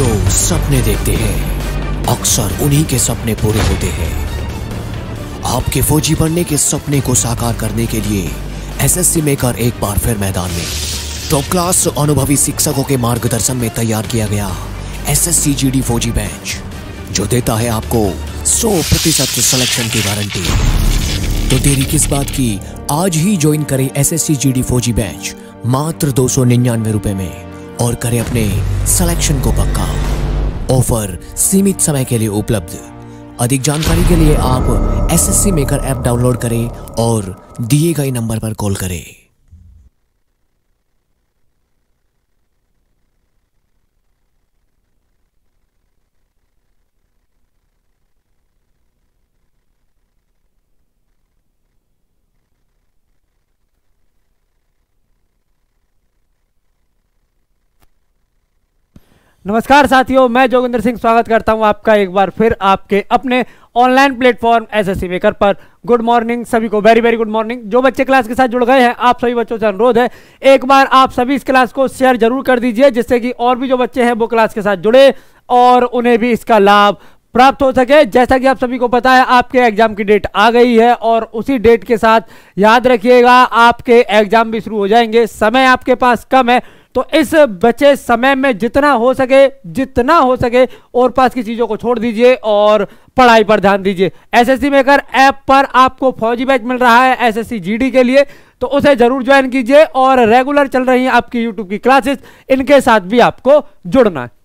जो सपने देखते हैं अक्सर उन्हीं के सपने पूरे होते हैं आपके फौजी बनने के सपने को साकार करने के लिए एसएससी मेकर एक बार फिर मैदान में टॉप क्लास अनुभवी शिक्षकों के मार्गदर्शन में तैयार किया गया एसएससी जीडी फौजी बैच जो देता है आपको 100 प्रतिशत सिलेक्शन की गारंटी तो देरी किस बात की आज ही ज्वाइन करें एसएससी जीडी फौजी बैच मात्र दो सौ निन्यानवे रुपए में और करें अपने सिलेक्शन को पक्का ऑफर सीमित समय के लिए उपलब्ध अधिक जानकारी के लिए आप एसएससी मेकर ऐप डाउनलोड करें और दिए गए नंबर पर कॉल करें नमस्कार साथियों मैं जोगिंदर सिंह स्वागत करता हूं आपका एक बार फिर आपके अपने online platform S S maker पर गुड मॉर्निंग सभी को वेरी वेरी गुड मॉर्निंग जो बच्चे क्लास के साथ जुड़ गए हैं आप सभी बच्चों से अनुरोध है एक बार आप सभी इस क्लास को शेयर जरूर कर दीजिए जिससे कि और भी जो बच्चे हैं वो क्लास के साथ जुड़े और उन्हें भी इसका लाभ प्राप्त हो सके जैसा कि आप सभी को पता है आपके एग्जाम की डेट आ गई है और उसी डेट के साथ याद रखिएगा आपके एग्जाम भी शुरू हो जाएंगे समय आपके पास कम है तो इस बचे समय में जितना हो सके जितना हो सके और पास की चीज़ों को छोड़ दीजिए और पढ़ाई पर ध्यान दीजिए एसएससी मेकर ऐप पर आपको फौजी बैच मिल रहा है एसएससी जीडी के लिए तो उसे जरूर ज्वाइन कीजिए और रेगुलर चल रही है आपकी यूट्यूब की क्लासेस इनके साथ भी आपको जुड़ना है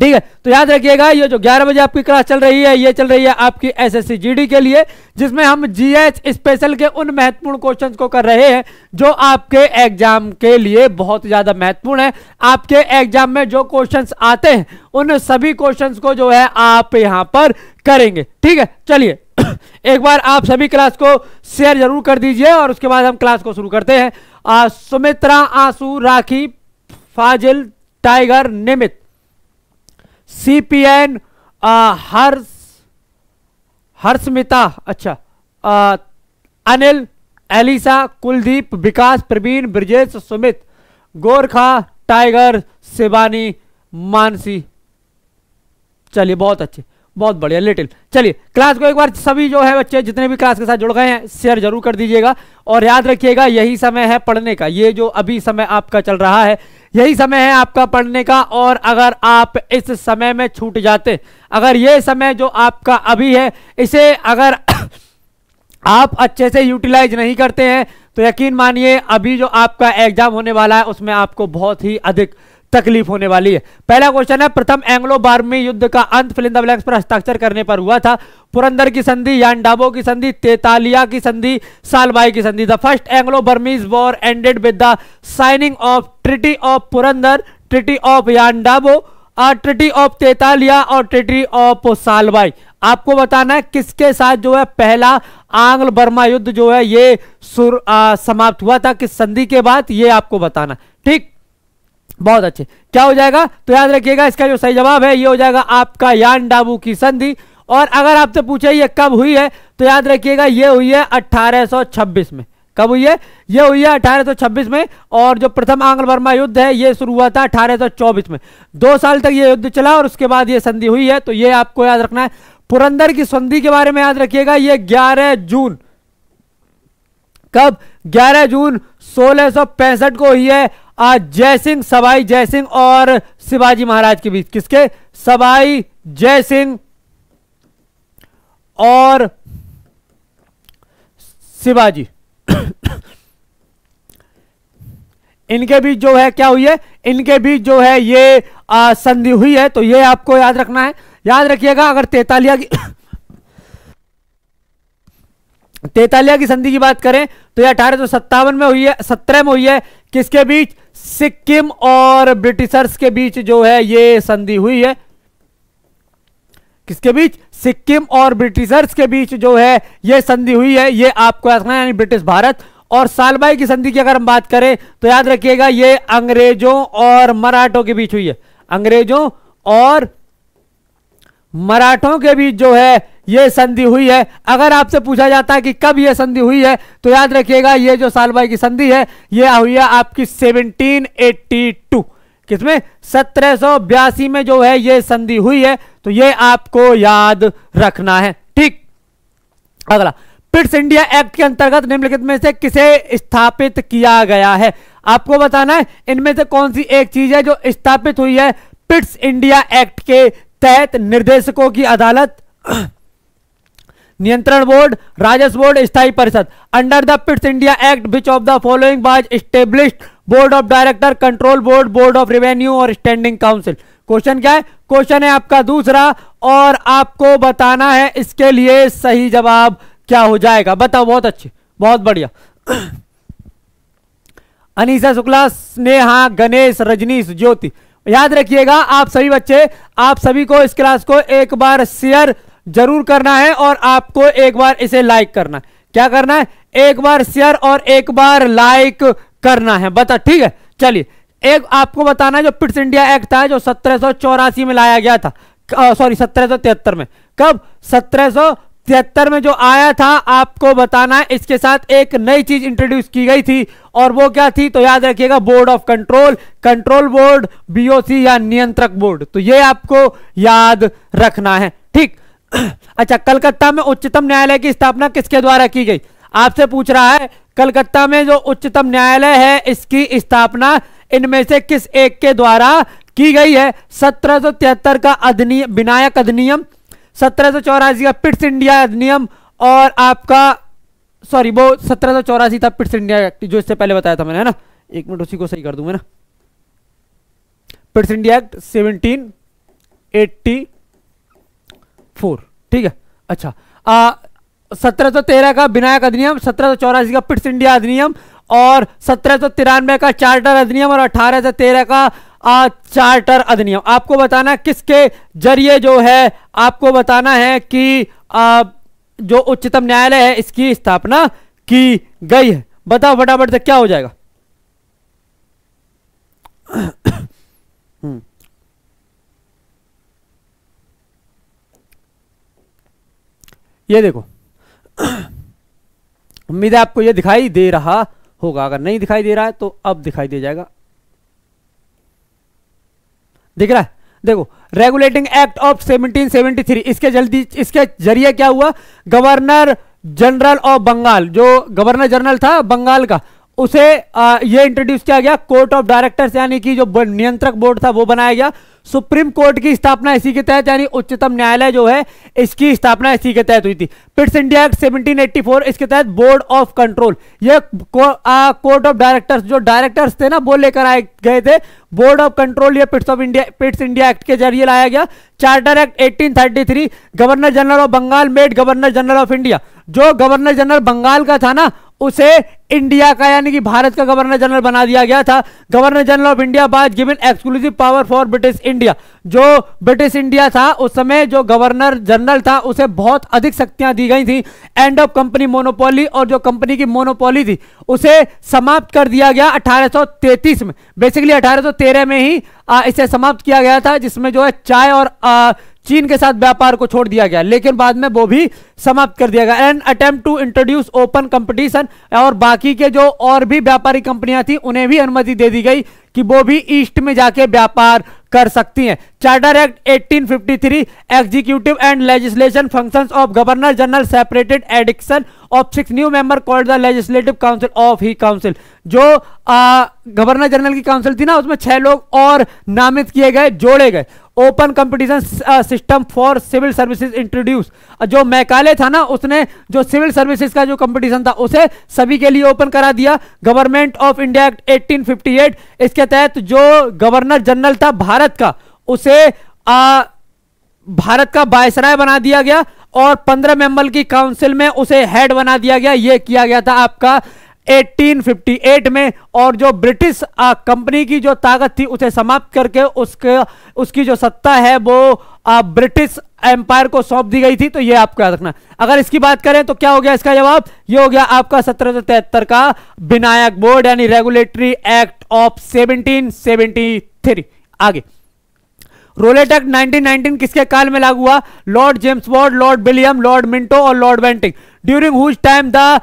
ठीक है तो याद रखिएगा ये जो 11 बजे आपकी क्लास चल रही है ये चल रही है आपकी एसएससी जीडी के लिए जिसमें हम जीएच स्पेशल के उन महत्वपूर्ण क्वेश्चंस को कर रहे हैं जो आपके एग्जाम के लिए बहुत ज्यादा महत्वपूर्ण है आपके एग्जाम में जो क्वेश्चंस आते हैं उन सभी क्वेश्चंस को जो है आप यहां पर करेंगे ठीक है चलिए एक बार आप सभी क्लास को शेयर जरूर कर दीजिए और उसके बाद हम क्लास को शुरू करते हैं सुमित्रा आंसू राखी फाजिल टाइगर निमित सीपीएन हर्ष हर्षमिता अच्छा आ, अनिल एलिसा कुलदीप विकास प्रवीण ब्रजेश सुमित गोरखा टाइगर शिवानी मानसी चलिए बहुत अच्छे बहुत बढ़िया लिटिल चलिए क्लास को एक बार सभी जो है बच्चे जितने भी क्लास के साथ जुड़ गए हैं शेयर जरूर कर दीजिएगा और याद रखिएगा यही समय है पढ़ने का ये जो अभी समय आपका चल रहा है यही समय है आपका पढ़ने का और अगर आप इस समय में छूट जाते अगर ये समय जो आपका अभी है इसे अगर आप अच्छे से यूटिलाइज नहीं करते हैं तो यकीन मानिए अभी जो आपका एग्जाम होने वाला है उसमें आपको बहुत ही अधिक तकलीफ होने वाली है पहला क्वेश्चन है प्रथम एंग्लो बार्मी युद्ध का अंत फिलिंदा ब्लैक्स पर हस्ताक्षर करने पर हुआ था पुरंदर की संधि यांडाबो की संधि तेतालिया की संधि सालबाई की संधि the first Anglo Burmese war ended with the signing of treaty of Purandar treaty of Yandabo treaty of Titalia और ट्रिटी ऑफ सालबाई आपको बताना है किसके साथ जो है पहला आंग्ल बर्मा युद्ध जो है ये सुर आ, समाप्त हुआ था किस संधि के बाद ये आपको बताना ठीक बहुत अच्छे क्या हो जाएगा तो याद रखिएगा इसका जो सही जवाब है ये हो जाएगा आपका यान डाबू की संधि और अगर आपसे पूछे ये कब हुई है तो याद रखिएगा ये हुई है 1826 में कब हुई है ये हुई है 1826 में और जो प्रथम आंग्ल वर्मा युद्ध है ये शुरू हुआ था 1824 में दो साल तक ये युद्ध चला और उसके बाद ये संधि हुई है तो ये आपको याद रखना है पुरंदर की संधि के बारे में याद रखिएगा ये ग्यारह जून कब 11 जून सोलह को हुई है आज जयसिंह सवाई जयसिंह और शिवाजी महाराज के बीच किसके सवाई जयसिंह और शिवाजी इनके बीच जो है क्या हुई है इनके बीच जो है ये संधि हुई है तो ये आपको याद रखना है याद रखिएगा अगर तैतालिया की तेतालिया की संधि की बात करें तो यह अठारह में हुई है सत्रह में हुई है किसके बीच सिक्किम और ब्रिटिशर्स के बीच जो है ये संधि हुई है किसके बीच सिक्किम और ब्रिटिशर्स के बीच जो है ये संधि हुई है ये आपको याद रखना यानी ब्रिटिश भारत और सालबाई की संधि की अगर हम बात करें तो याद रखिएगा ये अंग्रेजों और मराठों के बीच हुई है अंग्रेजों और मराठों के बीच जो है ये संधि हुई है अगर आपसे पूछा जाता है कि कब ये संधि हुई है तो याद रखिएगा ये जो साल भाई की संधि है ये हुई है आपकी 1782 किसमें सत्रह में जो है ये संधि हुई है तो ये आपको याद रखना है ठीक अगला पिट्स इंडिया एक्ट के अंतर्गत निम्नलिखित में से किसे स्थापित किया गया है आपको बताना है इनमें से कौन सी एक चीज है जो स्थापित हुई है पिट्स इंडिया एक्ट के तहत निर्देशकों की अदालत नियंत्रण बोर्ड राजस्व बोर्ड स्थायी परिषद under the Pitt's India Act which of the following was established board of director control board board of revenue और स्टैंडिंग काउंसिल क्वेश्चन क्या है क्वेश्चन है आपका दूसरा और आपको बताना है इसके लिए सही जवाब क्या हो जाएगा बताओ बहुत अच्छे बहुत बढ़िया अनिशा शुक्ला स्नेहा गणेश रजनीश ज्योति याद रखिएगा आप सभी बच्चे आप सभी को इस क्लास को एक बार शेयर जरूर करना है और आपको एक बार इसे लाइक करना है क्या करना है एक बार शेयर और एक बार लाइक करना है बता ठीक है चलिए एक आपको बताना है जो पिट्स इंडिया एक्ट था जो सत्रह में लाया गया था सॉरी सत्रह में कब सत्रह तिहत्तर में जो आया था आपको बताना है इसके साथ एक नई चीज इंट्रोड्यूस की गई थी और वो क्या थी तो याद रखिएगा board of control control board BOC या नियंत्रक बोर्ड तो ये आपको याद रखना है ठीक अच्छा कलकत्ता में उच्चतम न्यायालय की स्थापना किसके द्वारा की गई आपसे पूछ रहा है कलकत्ता में जो उच्चतम न्यायालय है इसकी स्थापना इनमें से किस एक के द्वारा की गई है सत्रह का अधिनियम विनायक अधिनियम सत्रह का पिट्स इंडिया अधिनियम और आपका सॉरी वो सत्रह चौरासी था पिट्स इंडिया एक्ट जो इससे पहले बताया था मैंने है ना एक मिनट उसी को सही कर दूंगा ना Pitt's India Act seventeen eighty four ठीक है अच्छा सत्रह सौ तेरह का विनायक अधिनियम सत्रह सौ चौरासी का पिट्स इंडिया अधिनियम और सत्रह सौ तिरानवे का चार्टर अधिनियम और अठारह सौ तेरह का आ, चार्टर अधिनियम आपको बताना किसके जरिए जो है आपको बताना है कि आ, जो उच्चतम न्यायालय है इसकी स्थापना की गई है बताओ फटाफट से क्या हो जाएगा हम्म ये देखो उम्मीद है आपको ये दिखाई दे रहा होगा अगर नहीं दिखाई दे रहा है तो अब दिखाई दे जाएगा दिख रहा है देखो रेगुलेटिंग एक्ट ऑफ 1773 इसके जल्दी इसके जरिए क्या हुआ गवर्नर जनरल ऑफ बंगाल जो गवर्नर जनरल था बंगाल का उसे आ, ये इंट्रोड्यूस किया गया कोर्ट ऑफ डायरेक्टर्स यानी कि जो नियंत्रक बोर्ड था वो बनाया गया सुप्रीम कोर्ट की स्थापना इसी के तहत यानी उच्चतम न्यायालय जो है इसकी स्थापना इसी के तहत हुई थी पिट्स इंडिया एक्ट सेवनटीन इसके तहत बोर्ड ऑफ कंट्रोल ये कोर्ट ऑफ डायरेक्टर्स जो डायरेक्टर्स थे ना वो लेकर आए गए थे बोर्ड ऑफ कंट्रोल ये Pitt's of India Pitt's India Act के जरिए लाया गया charter act eighteen governor general of Bengal made governor general of India जो गवर्नर जनरल बंगाल का था ना उसे इंडिया का यानी कि भारत का गवर्नर जनरल बना दिया गया था governor general of India was given exclusive power for British India जो ब्रिटिश इंडिया था उस समय जो गवर्नर जनरल था उसे बहुत अधिक शक्तियां दी गई थी एंड ऑफ कंपनी मोनोपोली और जो कंपनी की मोनोपोली थी उसे समाप्त कर दिया गया अठारह में बेसिकली अठारह में ही आ, इसे समाप्त किया गया था जिसमें जो है चाय और आ, चीन के साथ व्यापार को छोड़ दिया गया लेकिन बाद में वो भी समाप्त कर दिया गया and attempt to introduce open competition और बाकी के जो और भी व्यापारी कंपनियां थी उन्हें भी अनुमति दे दी गई कि वो भी ईस्ट में जाके व्यापार कर सकती हैं charter act 1853 executive and legislation function of governor general separated addition of six new member called the legislative council of he council जो गवर्नर जनरल की काउंसिल थी ना उसमें छह लोग और नामित किए गए जोड़े गए open competition system for civil services introduce जो मैकाले था ना उसने जो सिविल सर्विसेज का जो कंपटीशन था उसे सभी के लिए ओपन करा दिया गवर्नमेंट ऑफ इंडिया एक्ट 1858 इसके तहत जो गवर्नर जनरल था भारत का उसे आ, भारत का बायसराय बना दिया गया और पंद्रह मेंबर की काउंसिल में उसे हेड बना दिया गया यह किया गया था आपका 1858 में और जो ब्रिटिश कंपनी की जो ताकत थी उसे समाप्त करके उसके उसकी जो सत्ता है वो ब्रिटिश एम्पायर को सौंप दी गई थी तो ये आपको याद रखना अगर इसकी बात करें तो क्या हो गया इसका जवाब ये हो गया आपका सत्रह का विनायक बोर्ड यानी रेगुलेटरी एक्ट ऑफ सेवनटीन आगे रोलेट एक्ट 1919 किसके काल में लागू हुआ lord James Ward lord William lord Minto और lord Bentinck during whose time the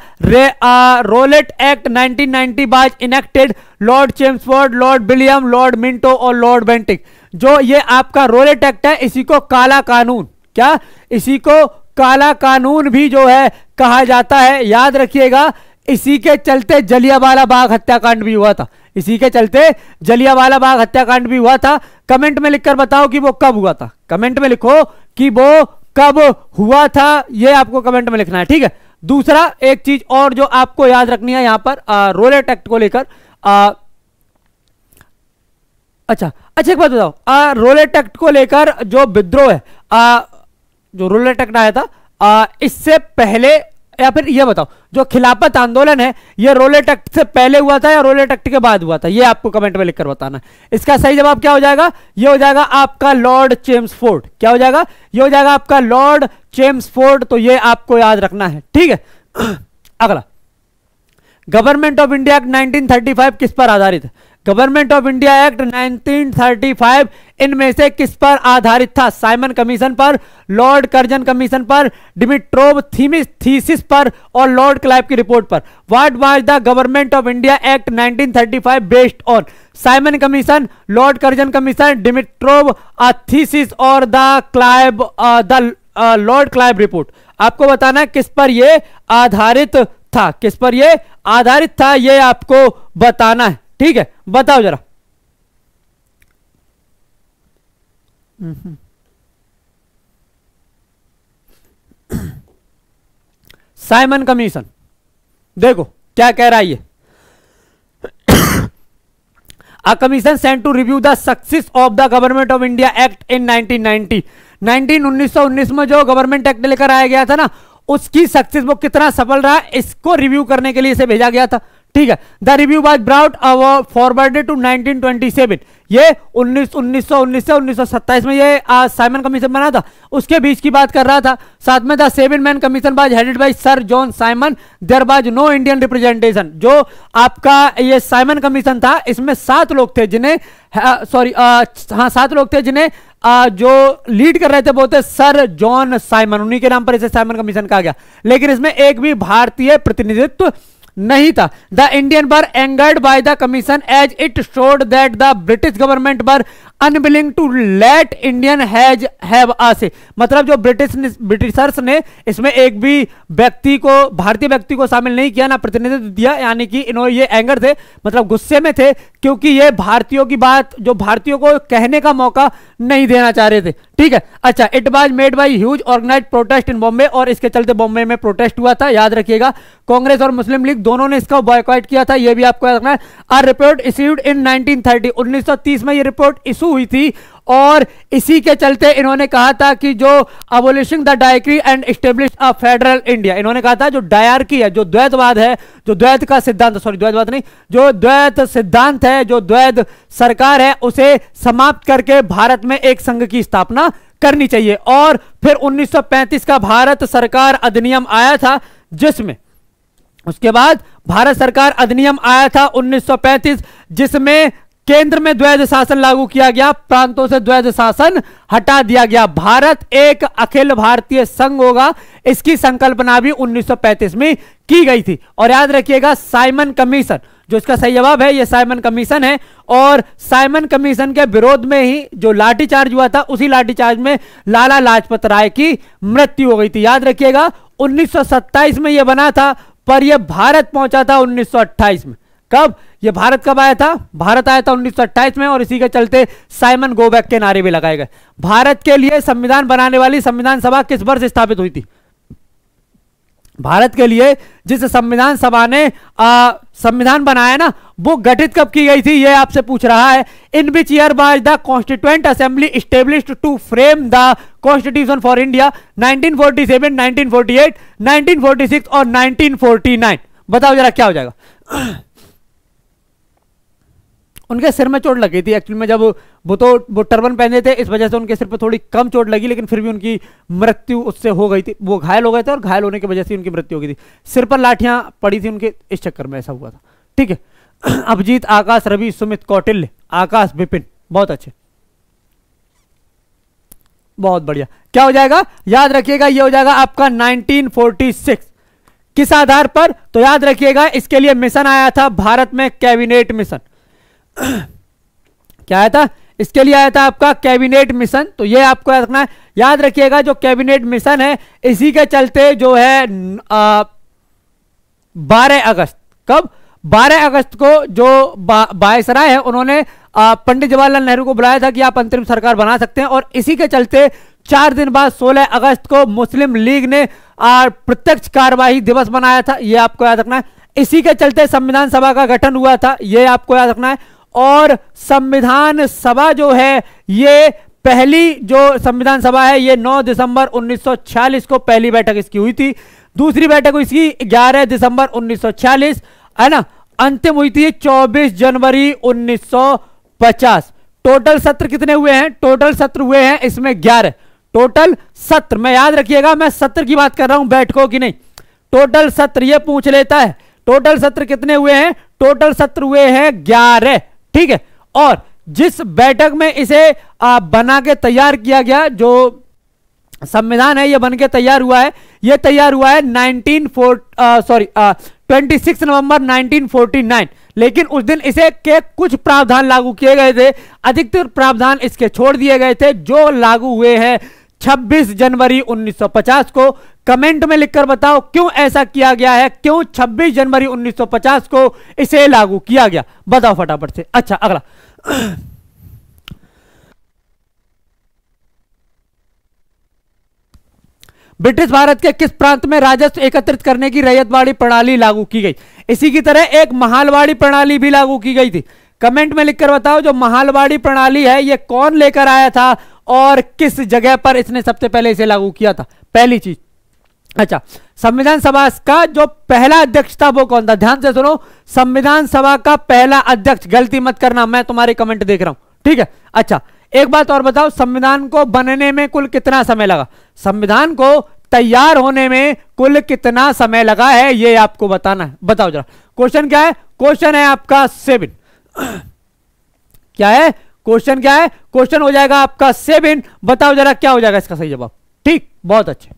Rowlatt act 1990 was enacted lord James Ward lord William lord Minto और lord Bentinck जो ये आपका रोलेट एक्ट है इसी को काला कानून क्या इसी को काला कानून भी जो है कहा जाता है याद रखिएगा इसी के चलते जलियावाला बाग हत्याकांड भी हुआ था इसी के चलते जलियावाला बाग हत्याकांड भी हुआ था कमेंट में लिखकर बताओ कि वो कब हुआ था कमेंट में लिखो कि वो कब हुआ था ये आपको कमेंट में लिखना है ठीक है दूसरा एक चीज और जो आपको याद रखनी है यहां पर रोलेट एक्ट को लेकर अच्छा अच्छा एक बात बताओ रोलेट एक्ट को लेकर जो विद्रोह है आ, जो रोलेट एक्ट आया था आ, इससे पहले या फिर ये बताओ जो खिलाफत आंदोलन है ये रोलेट एक्ट से पहले हुआ था या रोलेट एक्ट के बाद हुआ था ये आपको कमेंट में लिखकर बताना इसका सही जवाब क्या हो जाएगा ये हो जाएगा आपका लॉर्ड चेम्स फोर्ड क्या हो जाएगा ये हो जाएगा आपका लॉर्ड चेम्स फोर्ड तो ये आपको याद रखना है ठीक है अगला गवर्नमेंट ऑफ इंडिया एक्ट 1935 किस पर आधारित है गवर्नमेंट ऑफ इंडिया एक्ट 1935 इनमें से किस पर आधारित था साइमन कमीशन पर लॉर्ड कर्जन कमीशन पर डिमिट्रोव थीमिस थीसिस पर और लॉर्ड क्लाइव की रिपोर्ट पर what was the government of India act 1935 based on Simon commission lord Curzon commission Dimitrov thesis और the Clive the lord Clive report आपको बताना है किस पर यह आधारित था किस पर यह आधारित था यह आपको बताना है ठीक है बताओ जरा साइमन कमीशन देखो क्या कह रहा है ये a commission sent to review the success of the government of India act in 1990. 1919 में जो गवर्नमेंट एक्ट लेकर आया गया था ना उसकी सक्सेस वो कितना सफल रहा इसको रिव्यू करने के लिए इसे भेजा गया था ठीक है the review by brought our forwarded to 1927 ये 19 उन्नीस सौ उन्नीस सौ उन्नीस सौ सत्ताईस में ये साइमन uh, कमीशन बना था उसके बीच की बात कर रहा था साथ में the seven man commission was headed by sir John Simon there was no Indian representation जो आपका ये साइमन कमीशन था इसमें सात लोग थे जिन्हें सॉरी uh, uh, हाँ सात लोग थे जिन्हें जो लीड कर रहे थे वो थे सर जॉन साइमन उन्हीं के नाम पर इसे साइमन कमीशन कहा गया लेकिन इसमें एक भी भारतीय प्रतिनिधित्व तो नहीं था the Indian were angered by the commission as it showed that the British government were unwilling to let Indian has have as मतलब जो ब्रिटिश ब्रिटिशर्स ने इसमें एक भी व्यक्ति को भारतीय व्यक्ति को शामिल नहीं किया ना प्रतिनिधित्व दिया यानी कि इन्होंने ये एंगर थे मतलब गुस्से में थे क्योंकि ये भारतीयों की बात जो भारतीयों को कहने का मौका नहीं देना चाह रहे थे ठीक है अच्छा it was made by huge organize protest in Bombay और इसके चलते बॉम्बे में प्रोटेस्ट हुआ था याद रखिएगा कांग्रेस और मुस्लिम लीग दोनों ने इसका बॉयकॉट किया था यह भी आपको याद रखना है आर रिपोर्ट इश्यूड इन 1930 1930 में ये रिपोर्ट इशू हुई थी और इसी के चलते इन्होंने कहा था कि जो अबोलिशिंग द डायक्री and establish a federal India इन्होंने कहा था जो डायरकी है जो द्वैतवाद है जो द्वैत का सिद्धांत सॉरी द्वैतवाद नहीं जो द्वैत सिद्धांत है जो द्वैत सरकार है उसे समाप्त करके भारत में एक संघ की स्थापना करनी चाहिए और फिर 1935 का भारत सरकार अधिनियम आया था जिसमें उसके बाद भारत सरकार अधिनियम आया था 1935 जिसमें केंद्र में द्वैध शासन लागू किया गया प्रांतों से द्वैध शासन हटा दिया गया भारत एक अखिल भारतीय संघ होगा इसकी संकल्पना भी 1935 में की गई थी और याद रखिएगा साइमन कमीशन जो इसका सही जवाब है ये साइमन कमीशन है और साइमन कमीशन के विरोध में ही जो लाठीचार्ज हुआ था उसी लाठीचार्ज में लाला लाजपत राय की मृत्यु हो गई थी याद रखिएगा 1927 में यह बना था पर यह भारत पहुंचा था 1928 में कब यह भारत कब आया था भारत आया था 1928 में और इसी के चलते साइमन गोबैक के नारे भी लगाए गए भारत के लिए संविधान बनाने वाली संविधान सभा किस वर्ष स्थापित हुई थी भारत के लिए जिस संविधान सभा ने संविधान बनाया ना वो गठित कब की गई थी ये आपसे पूछ रहा है in which year by the constituent assembly establish to frame the constitution for India 1947, 1948, 1946 और 1949 बताओ जरा क्या हो जाएगा उनके सिर में चोट लगी थी एक्चुअली में जब वो तो वो टर्बन पहने थे इस वजह से उनके सिर पर थोड़ी कम चोट लगी लेकिन फिर भी उनकी मृत्यु उससे हो गई थी वो घायल हो गए थे और घायल होने की वजह से उनकी मृत्यु हो गई थी सिर पर लाठियां पड़ी थी उनके इस चक्कर में ऐसा हुआ था ठीक है अभिजीत आकाश रवि सुमित कौटिल्य आकाश विपिन बहुत अच्छे बहुत बढ़िया क्या हो जाएगा याद रखिएगा ये हो जाएगा आपका 1946 किस आधार पर तो याद रखिएगा इसके लिए मिशन आया था भारत में कैबिनेट मिशन क्या आया था इसके लिए आया था आपका कैबिनेट मिशन तो ये आपको याद रखना है याद रखिएगा जो कैबिनेट मिशन है इसी के चलते जो है बारह अगस्त कब बारह अगस्त को जो बायसराय है उन्होंने पंडित जवाहरलाल नेहरू को बुलाया था कि आप अंतरिम सरकार बना सकते हैं और इसी के चलते चार दिन बाद 16 अगस्त को मुस्लिम लीग ने प्रत्यक्ष कार्यवाही दिवस मनाया था यह आपको याद रखना है इसी के चलते संविधान सभा का गठन हुआ था यह आपको याद रखना है और संविधान सभा जो है ये पहली जो संविधान सभा है ये 9 दिसंबर 1946 को पहली बैठक इसकी हुई थी दूसरी बैठक हुई इसकी 11 दिसंबर 1946 है ना अंतिम हुई थी 24 जनवरी 1950 टोटल सत्र कितने हुए हैं टोटल सत्र हुए हैं इसमें 11 टोटल सत्र मैं याद रखिएगा मैं सत्र की बात कर रहा हूं बैठकों की नहीं टोटल सत्र ये पूछ लेता है टोटल सत्र कितने हुए हैं टोटल सत्र हुए हैं ग्यारह ठीक है और जिस बैठक में इसे बना के तैयार किया गया जो संविधान है यह बन के तैयार हुआ है यह तैयार हुआ है nineteen sorry twenty six November 1949 लेकिन उस दिन इसे के कुछ प्रावधान लागू किए गए थे अधिकतर प्रावधान इसके छोड़ दिए गए थे जो लागू हुए हैं 26 जनवरी 1950 को कमेंट में लिखकर बताओ क्यों ऐसा किया गया है क्यों 26 जनवरी 1950 को इसे लागू किया गया बताओ फटाफट से अच्छा अगला ब्रिटिश भारत के किस प्रांत में राजस्व एकत्रित करने की रैयतवाड़ी प्रणाली लागू की गई इसी की तरह एक महालवाड़ी प्रणाली भी लागू की गई थी कमेंट में लिखकर बताओ जो महालवाड़ी प्रणाली है ये कौन लेकर आया था और किस जगह पर इसने सबसे पहले इसे लागू किया था पहली चीज अच्छा संविधान सभा का जो पहला अध्यक्ष था वो कौन था ध्यान से सुनो संविधान सभा का पहला अध्यक्ष गलती मत करना मैं तुम्हारे कमेंट देख रहा हूं ठीक है अच्छा एक बात और बताओ संविधान को बनने में कुल कितना समय लगा संविधान को तैयार होने में कुल कितना समय लगा है ये आपको बताना है बताओ जरा क्वेश्चन क्या है क्वेश्चन है आपका सेविन क्या है क्वेश्चन क्या है क्वेश्चन हो जाएगा आपका सेवन बताओ जरा क्या हो जाएगा इसका सही जवाब ठीक बहुत अच्छे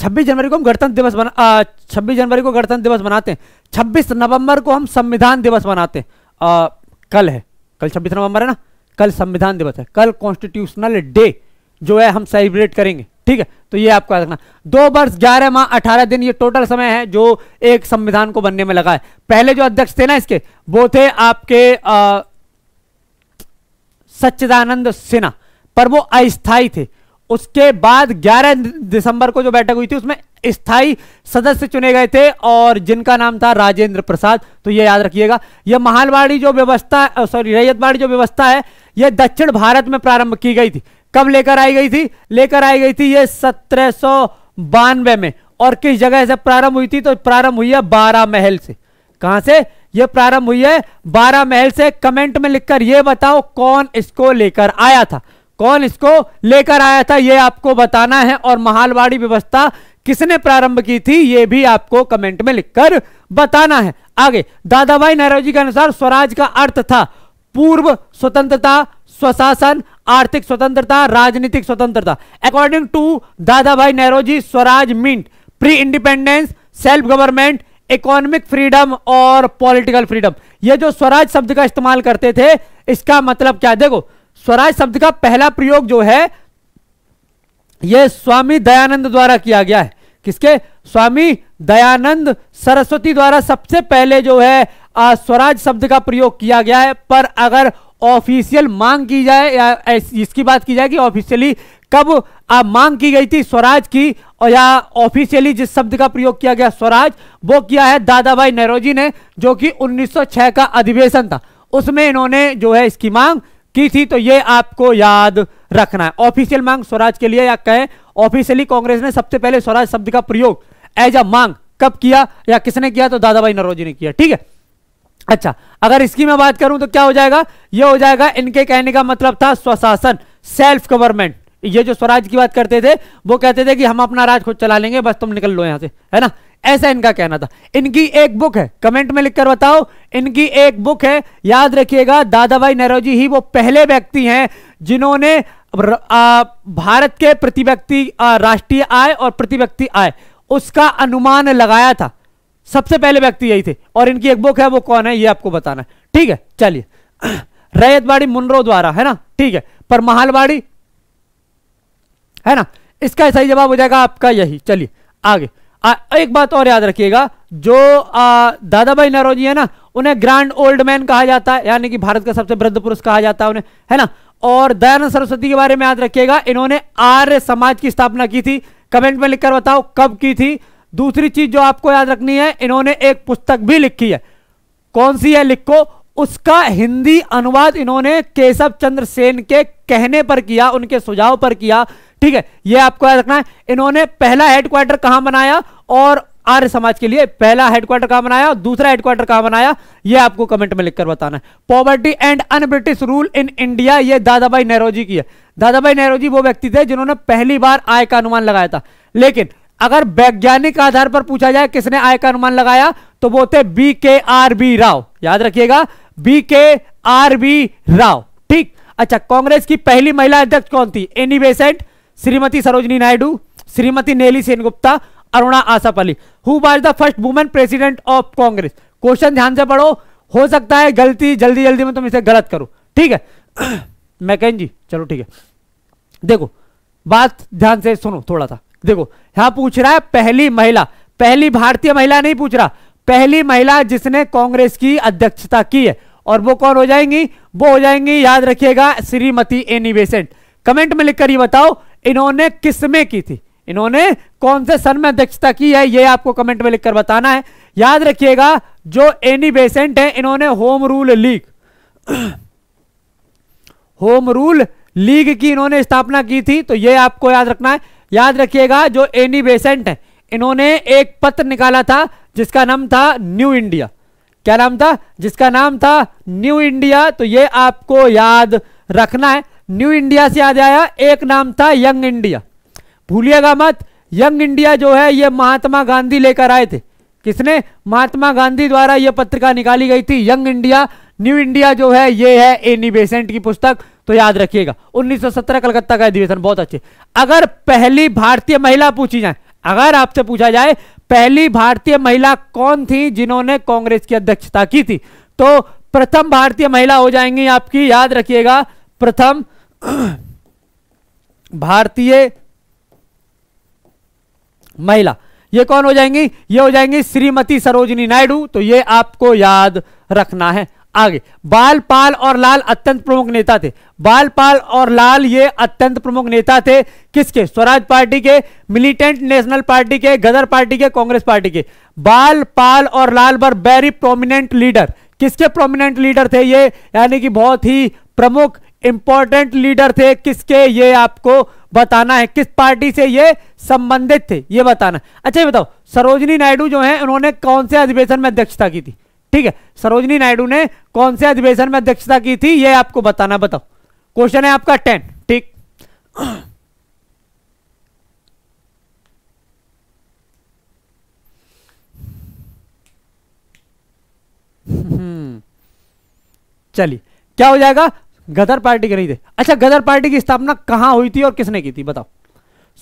छब्बीस जनवरी को हम गणतंत्र दिवस छब्बीस जनवरी को गणतंत्र दिवस मनाते हैं छब्बीस नवंबर को हम संविधान दिवस मनाते हैं आ, कल है कल छब्बीस नवंबर है ना कल संविधान दिवस है कल कॉन्स्टिट्यूशनल डे जो है हम सेलिब्रेट करेंगे ठीक है तो ये आपको याद रखना दो वर्ष ग्यारह माह अठारह दिन ये टोटल समय है जो एक संविधान को बनने में लगा है पहले जो अध्यक्ष थे ना इसके वो थे आपके सच्चिदानंद सिन्हा पर वो अस्थायी थे उसके बाद 11 दिसंबर को जो बैठक हुई थी उसमें स्थायी सदस्य चुने गए थे और जिनका नाम था राजेंद्र प्रसाद तो ये याद रखिएगा यह महालवाड़ी जो व्यवस्था सॉरी रैयतवाड़ी जो व्यवस्था है यह दक्षिण भारत में प्रारंभ की गई थी कब लेकर आई गई थी लेकर आई गई थी ये सत्रह बानवे में और किस जगह से प्रारंभ हुई थी तो प्रारंभ हुई है बारह महल से कहां से यह प्रारंभ हुई है बारह महल से कमेंट में लिखकर यह बताओ कौन इसको लेकर आया था कौन इसको लेकर आया था यह आपको बताना है और महालवाड़ी व्यवस्था किसने प्रारंभ की थी यह भी आपको कमेंट में लिखकर बताना है आगे दादा भाई नेहरू जी के अनुसार स्वराज का अर्थ था पूर्व स्वतंत्रता स्वशासन आर्थिक स्वतंत्रता राजनीतिक स्वतंत्रता according to Dadabhai Naoroji swaraj meant pre independence self government economic freedom और पॉलिटिकल फ्रीडम ये जो स्वराज शब्द का इस्तेमाल करते थे इसका मतलब क्या देखो स्वराज शब्द का पहला प्रयोग जो है यह स्वामी दयानंद द्वारा किया गया है किसके स्वामी दयानंद सरस्वती द्वारा सबसे पहले जो है स्वराज शब्द का प्रयोग किया गया है पर अगर ऑफिशियल मांग की जाए या इसकी बात की जाए कि ऑफिशियली कब आप मांग की गई थी स्वराज की और या ऑफिशियली जिस शब्द का प्रयोग किया गया स्वराज वो किया है दादा भाई ने जो कि 1906 का अधिवेशन था उसमें इन्होंने जो है इसकी मांग की थी तो ये आपको याद रखना है ऑफिशियल मांग स्वराज के लिए या कहें ऑफिशियली कांग्रेस ने सबसे पहले स्वराज शब्द का प्रयोग एज अ मांग कब किया या किसने किया तो दादा भाई नरोजी ने किया ठीक है अच्छा अगर इसकी मैं बात करूं तो क्या हो जाएगा यह हो जाएगा इनके कहने का मतलब था स्वशासन सेल्फ गवर्नमेंट ये जो स्वराज की बात करते थे वो कहते थे कि हम अपना राज खुद चला लेंगे बस तुम निकल लो यहां से है ना ऐसा इनका कहना था इनकी एक बुक है कमेंट में लिखकर बताओ इनकी एक बुक है याद रखिएगा दादा भाई नेहरू जी ही वो पहले व्यक्ति हैं जिन्होंने भारत के प्रति व्यक्ति राष्ट्रीय आय और प्रति व्यक्ति आय उसका अनुमान लगाया था सबसे पहले व्यक्ति यही थे और इनकी एक बुक है वो कौन है ये आपको बताना है ठीक है चलिए रैयतवाड़ी मुनरो द्वारा है ना ठीक है पर महालवाड़ी है ना इसका सही जवाब हो जाएगा आपका यही चलिए आगे आ, एक बात और याद रखिएगा जो दादा भाई नरोजी है ना उन्हें ग्रैंड ओल्ड मैन कहा जाता है यानी कि भारत का सबसे वृद्ध पुरुष कहा जाता है उन्हें है ना और दयानंद सरस्वती के बारे में याद रखिएगा इन्होंने आर्य समाज की स्थापना की थी कमेंट में लिखकर बताओ कब की थी दूसरी चीज जो आपको याद रखनी है इन्होंने एक पुस्तक भी लिखी है कौन सी है लिखो उसका हिंदी अनुवाद इन्होंने केशव चंद्र सेन के कहने पर किया उनके सुझाव पर किया ठीक है यह आपको याद रखना है इन्होंने पहला हेडक्वार्टर कहां बनाया और आर्य समाज के लिए पहला हेडक्वार्टर कहां बनाया और दूसरा हेडक्वार्टर कहां बनाया यह आपको कमेंट में लिखकर बताना है poverty and unBritish rule in India यह दादा भाई नेहरोजी की है दादा भाई नेहरोजी वो व्यक्ति थे जिन्होंने पहली बार आय का अनुमान लगाया था लेकिन अगर वैज्ञानिक आधार पर पूछा जाए किसने आय का अनुमान लगाया तो वो होते B K R V Rao याद रखिएगा B K R V Rao ठीक अच्छा कांग्रेस की पहली महिला अध्यक्ष कौन थी Annie Besant Shrimati Sarojini Naidu Shrimati Nellie Sengupta Aruna Asaf Ali who was the first women president of Congress question ध्यान से पढ़ो हो सकता है गलती जल्दी जल्दी में तुम इसे गलत करो ठीक है मैकेन जी चलो ठीक है देखो बात ध्यान से सुनो थोड़ा सा देखो यहां पूछ रहा है पहली महिला पहली भारतीय महिला नहीं पूछ रहा पहली महिला जिसने कांग्रेस की अध्यक्षता की है और वो कौन हो जाएंगी वो हो जाएंगी याद रखिएगा श्रीमती एनी बेसेंट कमेंट में लिखकर ये बताओ इन्होंने किस में की थी इन्होंने कौन से सन में अध्यक्षता की है ये आपको कमेंट में लिखकर बताना है याद रखिएगा जो एनी बेसेंट है इन्होंने home rule league home rule league की इन्होंने स्थापना की थी तो ये आपको याद रखना है याद रखिएगा जो एनी बेसेंट है इन्होंने एक पत्र निकाला था जिसका नाम था न्यू इंडिया क्या नाम था जिसका नाम था न्यू इंडिया तो ये आपको याद रखना है न्यू इंडिया से याद आया एक नाम था यंग इंडिया भूलिएगा मत यंग इंडिया जो है ये महात्मा गांधी लेकर आए थे किसने महात्मा गांधी द्वारा यह पत्रिका निकाली गई थी यंग इंडिया न्यू इंडिया जो है ये है एनी बेसेंट की पुस्तक तो याद रखिएगा 1917 कलकत्ता का अधिवेशन बहुत अच्छे अगर पहली भारतीय महिला पूछी जाए अगर आपसे पूछा जाए पहली भारतीय महिला कौन थी जिन्होंने कांग्रेस की अध्यक्षता की थी तो प्रथम भारतीय महिला हो जाएंगी आपकी याद रखिएगा प्रथम भारतीय महिला ये कौन हो जाएंगी ये हो जाएंगी श्रीमती सरोजनी नायडू तो ये आपको याद रखना है आगे बाल पाल और लाल अत्यंत प्रमुख नेता थे बाल पाल और लाल ये अत्यंत प्रमुख नेता थे किसके स्वराज पार्टी के मिलिटेंट नेशनल पार्टी के गदर पार्टी के कांग्रेस पार्टी के बाल पाल और Lal were very prominent leader किसके प्रोमिनेंट लीडर थे ये यानी कि बहुत ही प्रमुख इंपॉर्टेंट लीडर थे किसके ये आपको बताना है किस पार्टी से ये संबंधित थे ये बताना अच्छा ये बताओ सरोजनी नायडू जो है उन्होंने कौन से अधिवेशन में अध्यक्षता की थी ठीक है सरोजनी नायडू ने कौन से अधिवेशन में अध्यक्षता की थी यह आपको बताना बताओ क्वेश्चन है आपका टेन ठीक चलिए क्या हो जाएगा गदर पार्टी के नहीं थे अच्छा गदर पार्टी की स्थापना कहां हुई थी और किसने की थी बताओ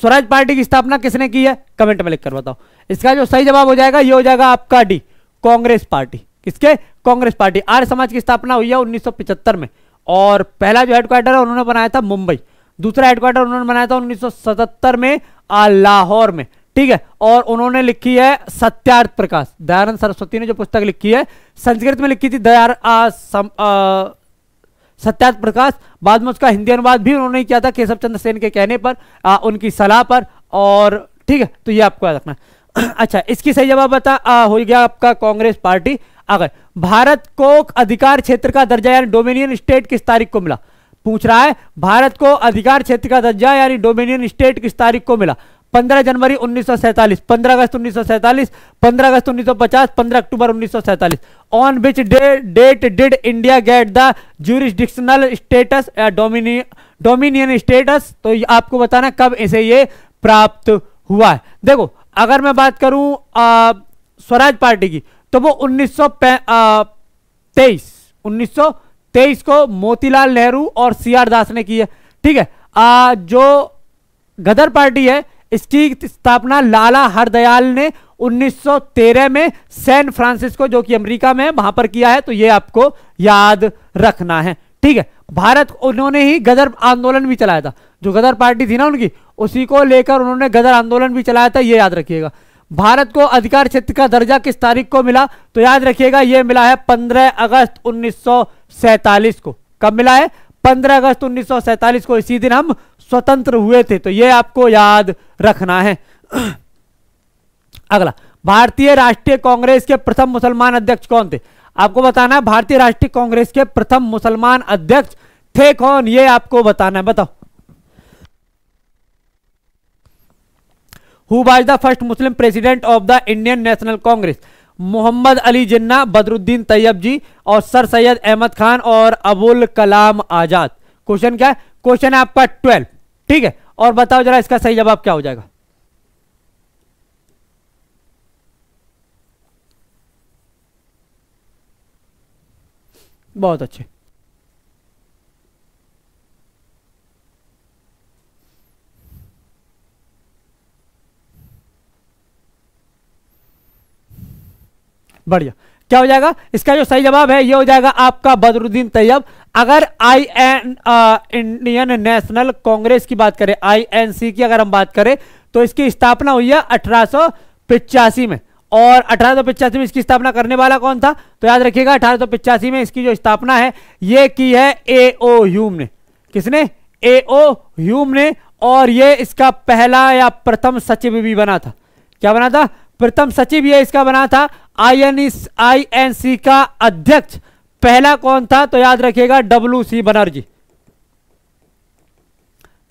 स्वराज पार्टी की स्थापना किसने की है कमेंट में लिखकर बताओ इसका जो सही जवाब हो जाएगा ये हो जाएगा आपका डी कांग्रेस पार्टी किसके कांग्रेस पार्टी आर्य समाज की स्थापना हुई है उन्नीस में और पहला जो हेडक्वार्टर है उन्होंने बनाया था मुंबई दूसरा हेडक्वार्टर उन्होंने बनाया था उन्नीस में लाहौर में ठीक है और उन्होंने लिखी है सत्यार्थ प्रकाश दयानंद सरस्वती ने जो पुस्तक लिखी है संस्कृत में लिखी थी दया सत्यार्थ प्रकाश बाद में उसका हिंदी अनुवाद भी उन्होंने किया था केशव चंद्र सेन के कहने पर आ, उनकी सलाह पर और ठीक है तो ये आपको याद रखना अच्छा इसकी सही जवाब बता हो गया आपका कांग्रेस पार्टी अगर भारत को अधिकार क्षेत्र का दर्जा यानी डोमिनियन स्टेट किस तारीख को मिला पूछ रहा है भारत को अधिकार क्षेत्र का दर्जा यानी डोमिनियन स्टेट किस तारीख को मिला 15 जनवरी 1947, 15 अगस्त 1947, 15 अगस्त 1950, 15 अक्टूबर 1947 on which date did India get the jurisdictional status या डोमिनियन स्टेटस तो आपको बताना कब इसे ये प्राप्त हुआ है देखो अगर मैं बात करूं आ, uh, स्वराज पार्टी की तो वो उन्नीस सौ तेईस को मोतीलाल नेहरू और सी आर दास ने की है ठीक है आ, जो गदर पार्टी है इसकी स्थापना लाला हरदयाल ने 1913 में सैन फ्रांसिस्को जो कि अमेरिका में वहां पर किया है तो ये आपको याद रखना है ठीक है भारत उन्होंने ही गदर आंदोलन भी चलाया था जो गदर पार्टी थी ना उनकी उसी को लेकर उन्होंने गदर आंदोलन भी चलाया था ये याद रखिएगा भारत को अधिकार क्षेत्र का दर्जा किस तारीख को मिला तो याद रखिएगा यह मिला है 15 अगस्त 1947 को कब मिला है 15 अगस्त 1947 को इसी दिन हम स्वतंत्र हुए थे तो यह आपको याद रखना है अगला भारतीय राष्ट्रीय कांग्रेस के प्रथम मुसलमान अध्यक्ष कौन थे आपको बताना है भारतीय राष्ट्रीय कांग्रेस के प्रथम मुसलमान अध्यक्ष थे कौन ये आपको बताना है बताओ who was the first Muslim president of the Indian national Congress Mohammad Ali Jinnah Badruddin Tyabji और सर सैयद अहमद खान और अबुल कलाम आजाद क्वेश्चन क्या है क्वेश्चन है आपका ट्वेल्व ठीक है और बताओ जरा इसका सही जवाब क्या हो जाएगा बहुत अच्छे बढ़िया क्या हो जाएगा इसका जो सही जवाब है ये हो जाएगा आपका बदरुद्दीन तैयब अगर I N Indian national Congress की बात करें आई एन सी की अगर हम बात करें तो इसकी स्थापना हुई है अठारह में और अठारह में इसकी स्थापना करने वाला कौन था तो याद रखिएगा अठारह में इसकी जो स्थापना है ये की है ए ओ ह्यूम ने किसने ए ओ ह्यूम ने और ये इसका पहला या प्रथम सचिव भी बना था क्या बना था प्रथम सचिव ये इसका बना था आई एन सी का अध्यक्ष पहला कौन था तो याद रखिएगा W C Banerjee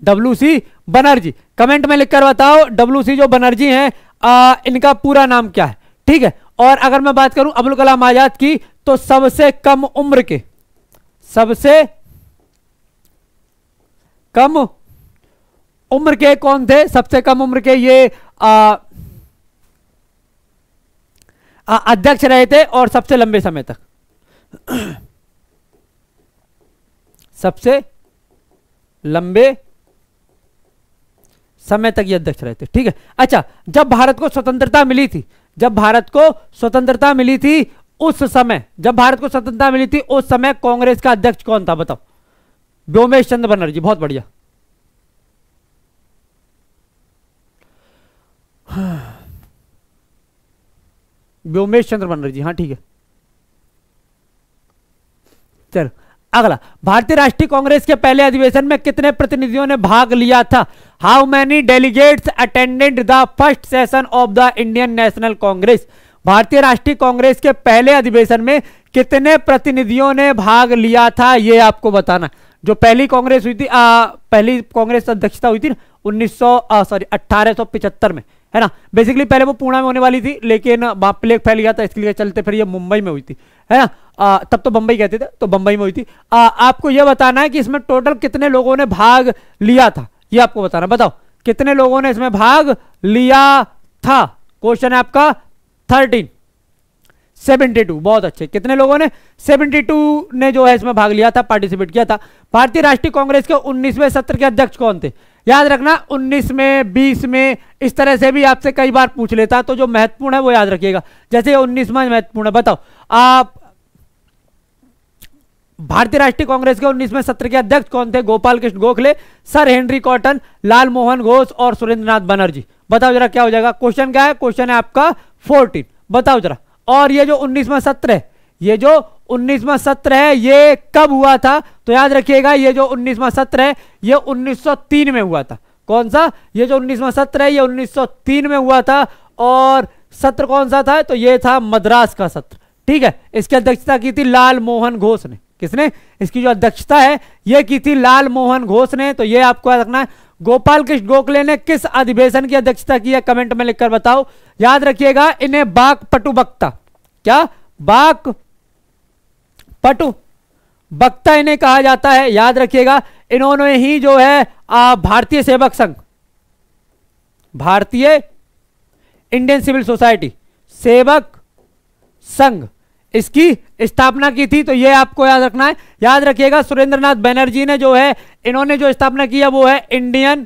W C Banerjee comment में लिखकर बताओ डब्ल्यू सी जो बनर्जी हैं इनका पूरा नाम क्या है ठीक है और अगर मैं बात करूं अब्दुल कलाम आजाद की तो सबसे कम उम्र के सबसे कम उम्र के कौन थे सबसे कम उम्र के ये आ, अध्यक्ष रहे थे और सबसे लंबे समय तक सबसे लंबे समय तक ये अध्यक्ष रहे थे ठीक है अच्छा जब भारत को स्वतंत्रता मिली थी जब भारत को स्वतंत्रता मिली थी उस समय जब भारत को स्वतंत्रता मिली थी उस समय कांग्रेस का अध्यक्ष कौन था बताओ व्योमेश चंद्र बनर्जी बहुत बढ़िया हाँ। व्योमेश चंद्र बनर्जी हाँ ठीक है चलो अगला भारतीय राष्ट्रीय कांग्रेस के पहले अधिवेशन में कितने प्रतिनिधियों ने भाग लिया था how many delegates attended the first session of the Indian national Congress भारतीय राष्ट्रीय कांग्रेस के पहले अधिवेशन में कितने प्रतिनिधियों ने भाग लिया था यह आपको बताना जो पहली कांग्रेस हुई थी आ, पहली कांग्रेस अध्यक्षता हुई थी ना उन्नीस सॉरी अट्ठारह में है ना बेसिकली पहले वो पुणे में होने वाली थी लेकिन वहां प्लेग फैल गया था इसके लिए चलते फिर ये मुंबई में हुई थी है ना आ, तब तो बंबई कहते थे तो बंबई में हुई थी आ, आपको यह बताना है कि इसमें टोटल कितने लोगों ने भाग लिया था ये आपको बताना बताओ कितने लोगों ने इसमें भाग लिया था क्वेश्चन है आपका थर्टीन टू बहुत अच्छे कितने लोगों ने टू ने जो है इसमें भाग लिया था पार्टिसिपेट किया था भारतीय राष्ट्रीय कांग्रेस के उन्नीसवें सत्र के अध्यक्ष कौन थे याद रखना 19 में 20 में इस तरह से भी आपसे कई बार पूछ लेता है तो जो महत्वपूर्ण है वो याद रखिएगा जैसे में महत्वपूर्ण है बताओ आप भारतीय राष्ट्रीय कांग्रेस के में सत्र के अध्यक्ष कौन थे Gopal Krishna Gokhale sir Henry Cotton Lal Mohan Ghosh और सुरेंद्रनाथ बनर्जी बताओ जरा क्या हो जाएगा क्वेश्चन क्या है क्वेश्चन है आपका फोर्टीन बताओ जरा और ये जो उन्नीसवा सत्र है ये जो उन्नीसवा सत्र है ये कब हुआ था तो याद रखिएगा ये जो उन्नीसवा सत्र है ये 1903 में हुआ था कौन सा ये जो उन्नीसवा सत्र है ये 1903 में हुआ था और सत्र कौन सा था तो ये था मद्रास का सत्र ठीक है इसकी अध्यक्षता की थी लाल मोहन घोष ने किसने इसकी जो अध्यक्षता है ये की थी लाल मोहन घोष ने तो ये आपको याद रखना है गोपाल कृष्ण गोखले ने किस अधिवेशन की अध्यक्षता की है कमेंट में लिखकर बताओ याद रखिएगा इन्हें बाघ पटुबक्ता क्या बाघ पटु वक्ता इन्हें कहा जाता है याद रखिएगा इन्होंने ही जो है भारतीय सेवक संघ भारतीय इंडियन सिविल सोसाइटी सेवक संघ इसकी स्थापना की थी तो यह आपको याद रखना है याद रखिएगा सुरेंद्रनाथ बनर्जी ने जो है इन्होंने जो स्थापना किया वो है इंडियन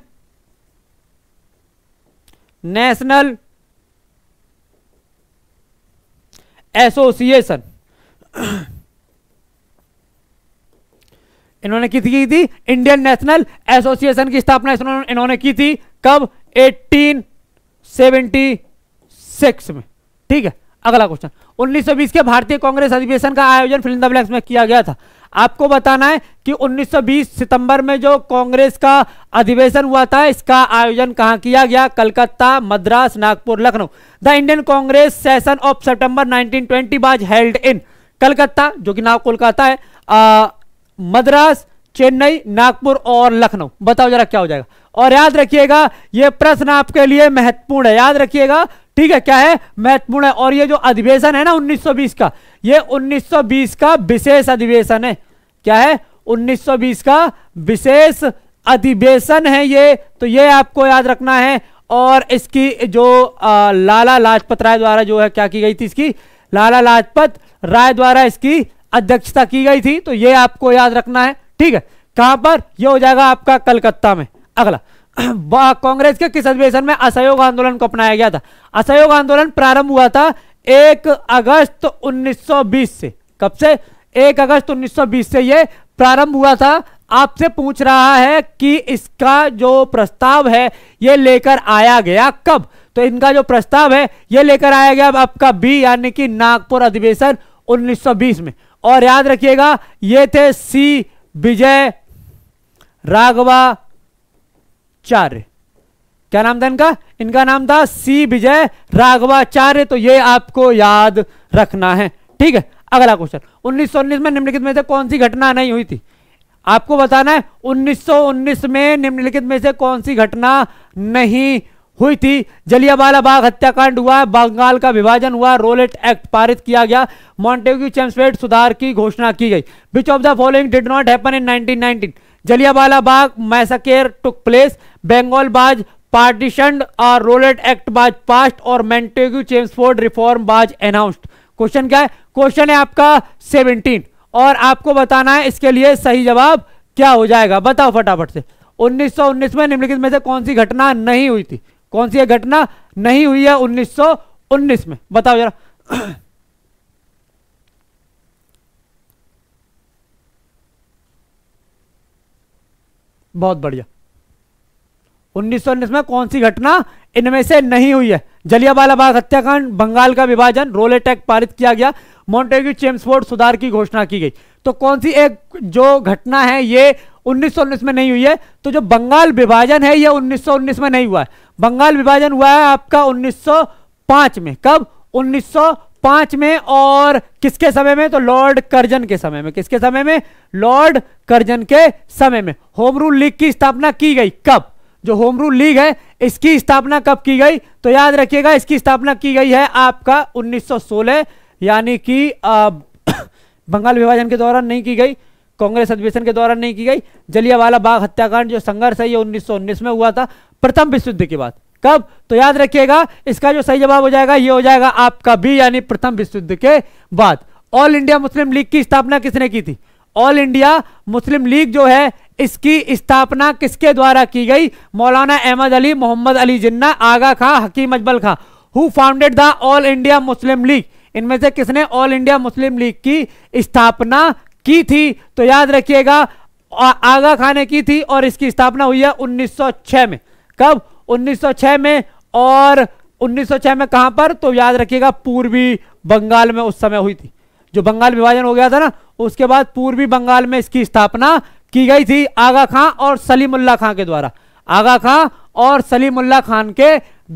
नेशनल एसोसिएशन इन्होंने की थी थी? इंडियन नेशनल एसोसिएशन की स्थापना इन्होंने की थी कब 1876 में ठीक है अगला क्वेश्चन 1920 के भारतीय कांग्रेस अधिवेशन का आयोजन फिल्म दब्लैक्स में किया गया था आपको बताना है कि 1920 सितंबर में जो कांग्रेस का अधिवेशन हुआ था इसका आयोजन कहां किया गया Calcutta Madras Nagpur Lucknow the Indian Congress session of September 1920 was held in Calcutta जो कि नाव कोलकाता है मद्रास चेन्नई नागपुर और लखनऊ बताओ जरा क्या हो जाएगा और याद रखिएगा ये प्रश्न आपके लिए महत्वपूर्ण है याद रखिएगा ठीक है क्या है महत्वपूर्ण है और ये जो अधिवेशन है ना 1920 का ये 1920 का विशेष अधिवेशन है क्या है 1920 का विशेष अधिवेशन है ये तो ये आपको याद रखना है और इसकी जो आ, लाला लाजपत राय द्वारा जो है क्या की गई थी इसकी लाला लाजपत राय द्वारा इसकी अध्यक्षता की गई थी तो ये आपको याद रखना है ठीक है कहां पर यह हो जाएगा आपका कलकत्ता में अगला कांग्रेस के किस अधिवेशन में असहयोग आंदोलन को अपनाया गया था असहयोग आंदोलन प्रारंभ हुआ था एक अगस्त 1920 से कब से एक अगस्त 1920 से यह प्रारंभ हुआ था आपसे पूछ रहा है कि इसका जो प्रस्ताव है यह लेकर आया गया कब तो इनका जो प्रस्ताव है यह लेकर आया गया आपका बी यानी कि नागपुर अधिवेशन 1920 में और याद रखिएगा ये थे सी विजय राघवाचार्य क्या नाम था इनका इनका नाम था सी विजय राघवाचार्य तो ये आपको याद रखना है ठीक है अगला क्वेश्चन उन्नीस में निम्नलिखित में से कौन सी घटना नहीं हुई थी आपको बताना है 1919 में निम्नलिखित में से कौन सी घटना नहीं हुई थी जलियावाला बाग हत्याकांड हुआ बंगाल का विभाजन हुआ रोलेट एक्ट पारित किया गया मॉन्टेग्यू चैम्सपेट सुधार की घोषणा की गई which of the following did not happen in nineteen Jallianwala Bagh massacre took place Bengal was partition और रोलेट एक्ट बाज पास्ट और Montagu Chelmsford reform was announced question क्या है क्वेश्चन है आपका सेवनटीन और आपको बताना है इसके लिए सही जवाब क्या हो जाएगा बताओ फटाफट से 1919 में निम्नलिखित में से कौन सी घटना नहीं हुई थी कौन सी घटना नहीं हुई है 1919 में बताओ जरा बहुत बढ़िया 1919 में कौन सी घटना इनमें से नहीं हुई है जलियावाला बाग हत्याकांड बंगाल का विभाजन रोलेट एक्ट पारित किया गया मोन्टेग्यू चेम्सफोर्ड सुधार की घोषणा की गई तो कौन सी एक जो घटना है ये 1919 में नहीं हुई है तो जो बंगाल विभाजन है ये 1919 में नहीं हुआ है बंगाल विभाजन हुआ है आपका 1905 में कब 1905 में और किसके समय में तो लॉर्ड कर्जन के समय में किसके समय में लॉर्ड कर्जन के समय में होम रूल लीग की स्थापना की गई कब जो होम रूल लीग है इसकी स्थापना कब की गई तो याद रखिएगा इसकी स्थापना की गई है आपका 1916 यानी कि बंगाल विभाजन के दौरान नहीं की गई कांग्रेस अधिवेशन के दौरान नहीं की गई जलियावाला बाग हत्याकांड जो संघर्ष है ये 1919 में हुआ था प्रथम विश्व युद्ध के बाद कब तो याद रखिएगा इसका जो सही जवाब हो जाएगा ये हो जाएगा आपका भी यानी प्रथम विश्व युद्ध के बाद ऑल इंडिया मुस्लिम लीग की स्थापना किसने की थी ऑल इंडिया मुस्लिम लीग जो है इसकी स्थापना किसके द्वारा की गई Maulana Ahmad Ali Mohammad Ali Jinnah Aga Khan Hakim Ajmal Khan who founded the all India Muslim league इनमें से किसने ऑल इंडिया मुस्लिम लीग की स्थापना की थी तो याद रखिएगा आगा खाने ने की थी और इसकी स्थापना हुई है 1906 में कब 1906 में और 1906 में कहां पर तो याद रखिएगा पूर्वी बंगाल में उस समय हुई थी जो बंगाल विभाजन हो गया था ना उसके बाद पूर्वी बंगाल में इसकी स्थापना की गई थी आगा खां और सलीमुल्ला खां के द्वारा आगा खां और सलीमुल्ला खान के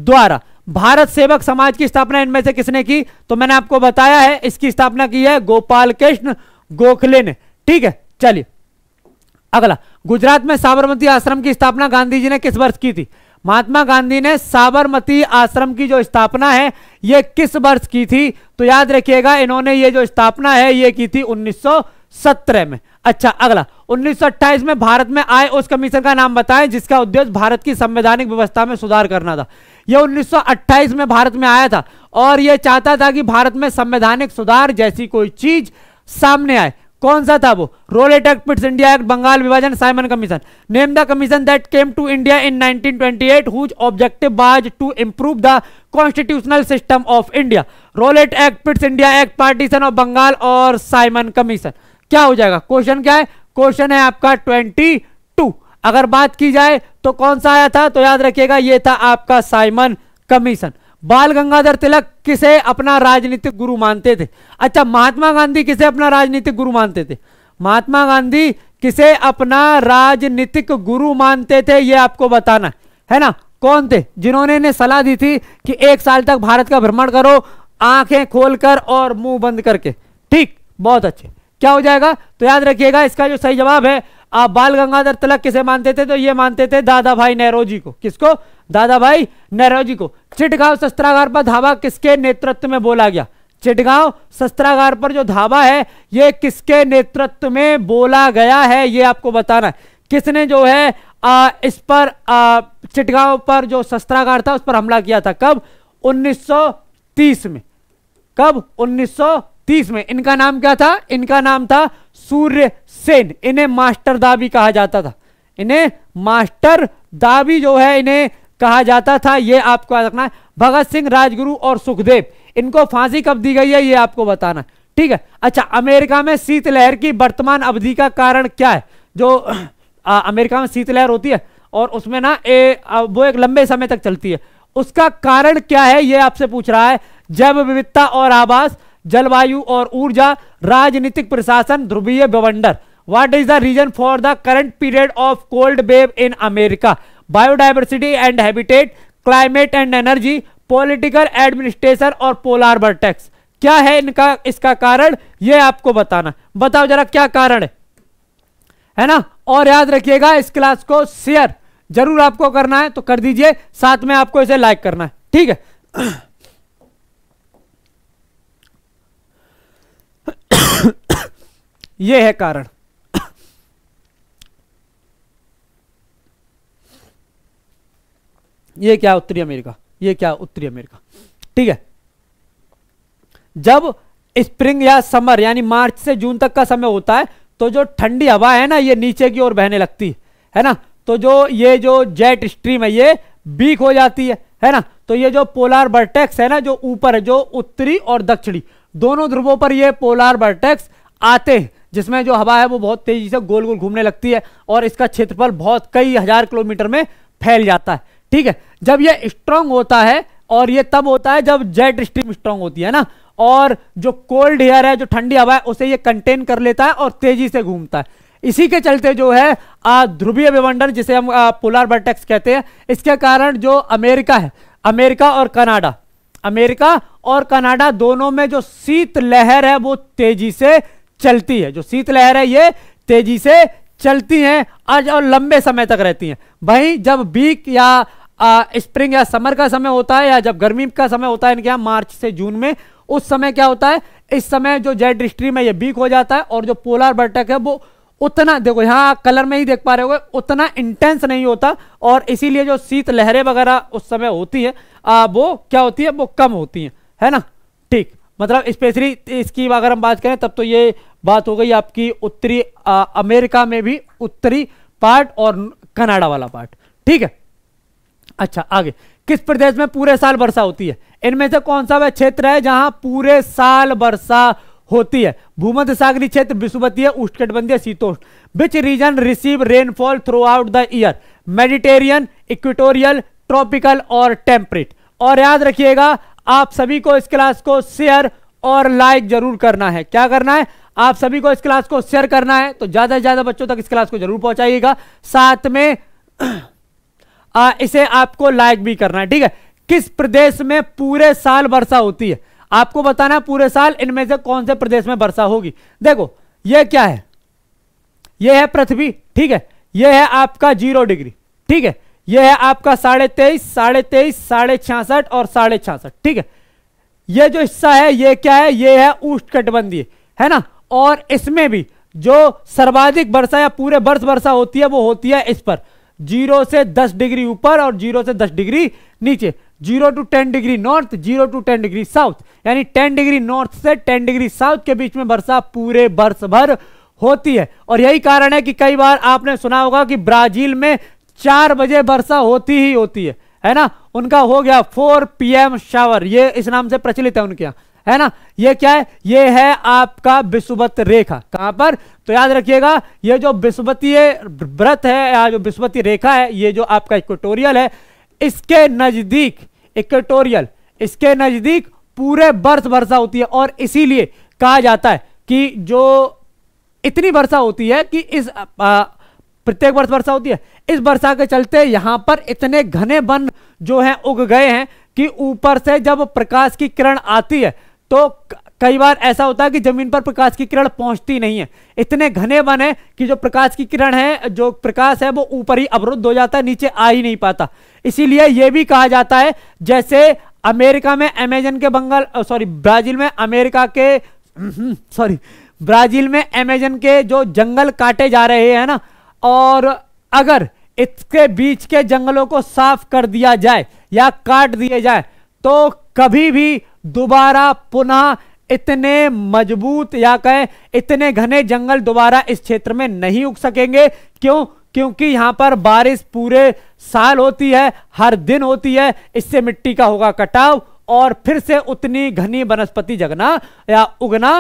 द्वारा भारत सेवक समाज की स्थापना इनमें से किसने की तो मैंने आपको बताया है इसकी स्थापना की है गोपाल कृष्ण गोखले ने ठीक है चलिए अगला गुजरात में साबरमती आश्रम की स्थापना गांधी जी ने किस वर्ष की थी महात्मा गांधी ने साबरमती आश्रम की जो स्थापना है ये किस वर्ष की थी तो याद रखिएगा इन्होंने ये जो स्थापना है ये की थी 1917 में अच्छा अगला 1928 में भारत में आए उस कमीशन का नाम बताएं जिसका उद्देश्य भारत की संवैधानिक व्यवस्था में सुधार करना था ये 1928 में भारत में आया था और यह चाहता था कि भारत में संवैधानिक सुधार जैसी कोई चीज सामने आए कौन सा था वो Rowlatt act Pitt's India act Bengal विभाजन Simon commission name the commission that came to India in 1928 whose objective was to improve the constitutional system of India Rowlatt act Pitt's India act partition of Bengal और Simon commission क्या हो जाएगा question क्या है question है आपका twenty अगर बात की जाए तो कौन सा आया था तो याद रखिएगा ये था आपका साइमन कमीशन बाल गंगाधर तिलक किसे अपना राजनीतिक गुरु मानते थे अच्छा महात्मा गांधी किसे अपना राजनीतिक गुरु मानते थे महात्मा गांधी किसे अपना राजनीतिक गुरु मानते थे ये आपको बताना है ना कौन थे जिन्होंने ने सलाह दी थी कि एक साल तक भारत का भ्रमण करो आंखें खोलकर और मुंह बंद करके ठीक बहुत अच्छे क्या हो जाएगा तो याद रखिएगा इसका जो सही जवाब है आप बाल गंगाधर तिलक किसे मानते थे तो ये मानते थे दादा भाई नेहरू जी को किसको दादा भाई नेहरू जी को चिटगांव शस्त्रागार पर धावा किसके नेतृत्व में बोला गया चिटगांव शस्त्रागार पर जो धावा है ये किसके नेतृत्व में बोला गया है ये आपको बताना है किसने जो है आ, इस पर चिटगांव पर जो शस्त्रागार था उस पर हमला किया था कब 1930 में कब 1930 में इनका नाम क्या था इनका नाम था सूर्य सेन इन्हें मास्टर दा भी कहा जाता था इन्हें मास्टर दा भी जो है इन्हें कहा जाता था ये आपको याद रखना है भगत सिंह राजगुरु और सुखदेव इनको फांसी कब दी गई है ये आपको बताना ठीक है अच्छा अमेरिका में शीतलहर की वर्तमान अवधि का कारण क्या है जो आ, अमेरिका में शीतलहर होती है और उसमें ना ए, वो एक लंबे समय तक चलती है उसका कारण क्या है ये आपसे पूछ रहा है जैव विविधता और आवास जलवायु और ऊर्जा राजनीतिक प्रशासन ध्रुवीय बवंडर what is the region for the current period of cold wave in America biodiversity and habitat climate and energy political administration और पोलार वर्टेक्स क्या है इनका इसका कारण यह आपको बताना बताओ जरा क्या कारण है है ना और याद रखिएगा इस क्लास को शेयर जरूर आपको करना है तो कर दीजिए साथ में आपको इसे लाइक करना है ठीक है ये है कारण ये क्या उत्तरी अमेरिका ये क्या उत्तरी अमेरिका ठीक है जब स्प्रिंग या समर यानी मार्च से जून तक का समय होता है तो जो ठंडी हवा है ना ये नीचे की ओर बहने लगती है ना तो जो ये जो जेट स्ट्रीम है ये बीक हो जाती है है ना तो ये जो पोलार बर्टेक्स है ना जो ऊपर है जो उत्तरी और दक्षिणी दोनों ध्रुवों पर ये पोलार बर्टेक्स आते हैं जिसमें जो हवा है वो बहुत तेजी से गोल गोल घूमने लगती है और इसका क्षेत्रफल बहुत कई हजार किलोमीटर में फैल जाता है ठीक है जब ये स्ट्रांग होता है और ये तब होता है जब जेट स्ट्रीम स्ट्रांग होती है ना और जो कोल्ड एयर है जो ठंडी हवा है उसे ये कंटेन कर लेता है और तेजी से घूमता है इसी के चलते जो है ध्रुवीय विमंडन जिसे हम पोलार बर्टेक्स कहते हैं इसके कारण जो अमेरिका है अमेरिका और कनाडा अमेरिका और कनाडा दोनों में जो शीत लहर है वो तेजी से चलती है जो शीतलहर है ये तेजी से चलती हैं आज और लंबे समय तक रहती हैं वहीं जब बीक या स्प्रिंग या समर का समय होता है या जब गर्मी का समय होता है इनके यहाँ मार्च से जून में उस समय क्या होता है इस समय जो जेड स्ट्रीम है ये बीक हो जाता है और जो पोलर बर्टक है वो उतना देखो यहाँ कलर में ही देख पा रहे हो उतना इंटेंस नहीं होता और इसीलिए जो शीतलहरें वगैरह उस समय होती है आ, वो क्या होती है वो कम होती हैं है ना मतलब स्पेशली इसकी अगर हम बात करें तब तो ये बात हो गई आपकी उत्तरी अमेरिका में भी उत्तरी पार्ट और कनाडा वाला पार्ट ठीक है अच्छा आगे किस प्रदेश में पूरे साल वर्षा होती है इनमें से कौन सा वह क्षेत्र है जहां पूरे साल वर्षा होती है भूमध्य सागरी क्षेत्र विश्ववतीय उष्णकटिबंधीय शीतोष्ण which region receive rainfall throughout the year Mediterranean equatorial tropical और टेम्परेट और याद रखिएगा आप सभी को इस क्लास को शेयर और लाइक जरूर करना है क्या करना है आप सभी को इस क्लास को शेयर करना है तो ज़्यादा से ज़्यादा बच्चों तक इस क्लास को जरूर पहुंचाइएगा साथ में आ, इसे आपको लाइक भी करना है ठीक है किस प्रदेश में पूरे साल वर्षा होती है आपको बताना पूरे साल इनमें से कौन से प्रदेश में वर्षा होगी देखो यह क्या है यह है पृथ्वी ठीक है यह है आपका जीरो डिग्री ठीक है यह है आपका साढ़े तेईस साढ़े तेईस साढ़े छियासठ और साढ़े छियासठ ठीक है यह जो हिस्सा है यह क्या है यह है उष्णकटिबंधीय है ना और इसमें भी जो सर्वाधिक वर्षा या पूरे वर्ष वर्षा होती है वो होती है इस पर जीरो से दस डिग्री ऊपर और जीरो से दस डिग्री नीचे zero to ten degree north zero to ten degree south यानी टेन डिग्री नॉर्थ से टेन डिग्री साउथ के बीच में वर्षा पूरे वर्ष भर होती है और यही कारण है कि कई बार आपने सुना होगा कि ब्राजील में चार बजे वर्षा होती ही होती है है ना उनका हो गया फोर पी एम शावर ये इस नाम से प्रचलित है उनके यहाँ है ना ये क्या है ये है आपका विश्ववत रेखा कहां पर तो याद रखिएगा ये जो विश्ववतीय व्रत है या जो विश्ववती रेखा है ये जो आपका इक्वेटोरियल है इसके नजदीक इक्वेटोरियल इसके नजदीक पूरे वर्ष वर्षा होती है और इसीलिए कहा जाता है कि जो इतनी वर्षा होती है कि इस प्रत्येक वर्ष वर्षा होती है इस वर्षा के चलते यहां पर इतने घने वन जो हैं उग गए हैं कि ऊपर से जब प्रकाश की किरण आती है तो कई बार ऐसा होता है कि जमीन पर प्रकाश की किरण पहुंचती नहीं है इतने घने वन है कि जो प्रकाश की किरण है जो प्रकाश है वो ऊपर ही अवरुद्ध हो जाता है नीचे आ ही नहीं पाता इसीलिए यह भी कहा जाता है जैसे अमेरिका में अमेजन के बंगाल सॉरी ब्राजील में अमेरिका के सॉरी हम्म, ब्राजील में अमेजन के जो जंगल काटे जा रहे हैं ना और अगर इसके बीच के जंगलों को साफ कर दिया जाए या काट दिए जाए तो कभी भी दोबारा पुनः इतने मजबूत या कहें इतने घने जंगल दोबारा इस क्षेत्र में नहीं उग सकेंगे क्यों क्योंकि यहाँ पर बारिश पूरे साल होती है हर दिन होती है इससे मिट्टी का होगा कटाव और फिर से उतनी घनी वनस्पति जगना या उगना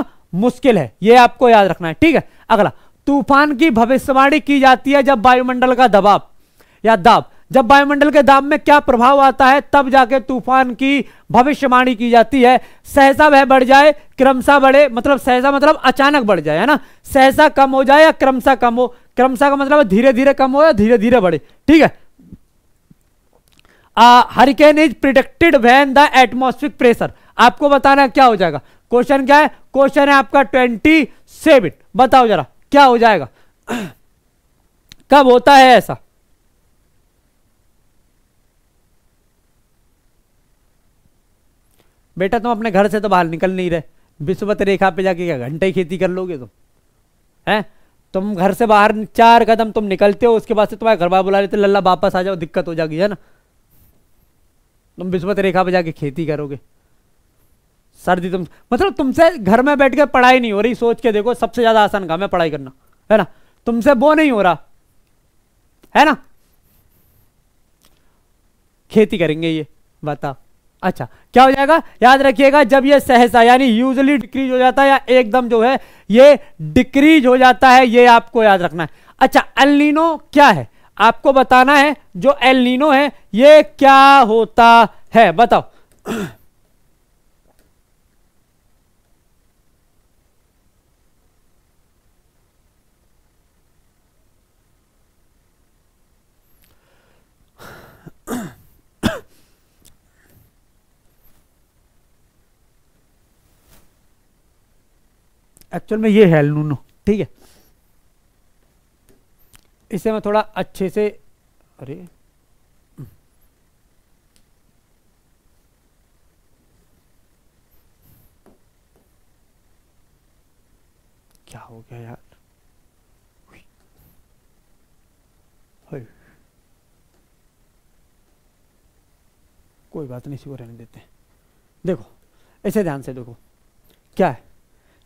मुश्किल है यह आपको याद रखना है ठीक है अगला तूफान की भविष्यवाणी की जाती है जब वायुमंडल का दबाव या दाब जब वायुमंडल के दाब में क्या प्रभाव आता है तब जाके तूफान की भविष्यवाणी की जाती है सहसा वह बढ़ जाए क्रमशः बढ़े मतलब सहसा मतलब अचानक बढ़ जाए है ना सहसा कम हो जाए या क्रमशः कम हो क्रमशः का मतलब धीरे धीरे कम हो या धीरे धीरे बढ़े ठीक है hurricane is predicted when the atmospheric pressure आपको बताना क्या हो जाएगा क्वेश्चन क्या है क्वेश्चन है आपका ट्वेंटी सेवन बताओ जरा क्या हो जाएगा कब होता है ऐसा बेटा तुम अपने घर से तो बाहर निकल नहीं रहे विश्वत रेखा पे जाके क्या घंटे ही खेती कर लोगे तुम हैं तुम घर से बाहर चार कदम तुम निकलते हो उसके बाद से तुम्हारे घर बार बुला लेते लल्ला वापस आ जाओ दिक्कत हो जाएगी है ना तुम विश्वत रेखा पे जाके खेती करोगे सर्दी तुम मतलब तुमसे घर में बैठ के पढ़ाई नहीं हो रही सोच के देखो सबसे ज़्यादा आसान काम है पढ़ाई करना है ना तुमसे वो नहीं हो रहा है ना खेती करेंगे ये बता अच्छा क्या हो जाएगा याद रखिएगा जब ये सहसा यानी यूजली डिक्रीज हो जाता है या एकदम जो है ये डिक्रीज हो जाता है ये आपको याद रखना है अच्छा एलिनो क्या है आपको बताना है जो एलिनो है ये क्या होता है बताओ एक्चुअल में ये है लूनो ठीक है इसे मैं थोड़ा अच्छे से अरे क्या हो गया यार कोई बात नहीं इसी को रहने देते देखो ऐसे ध्यान से देखो क्या है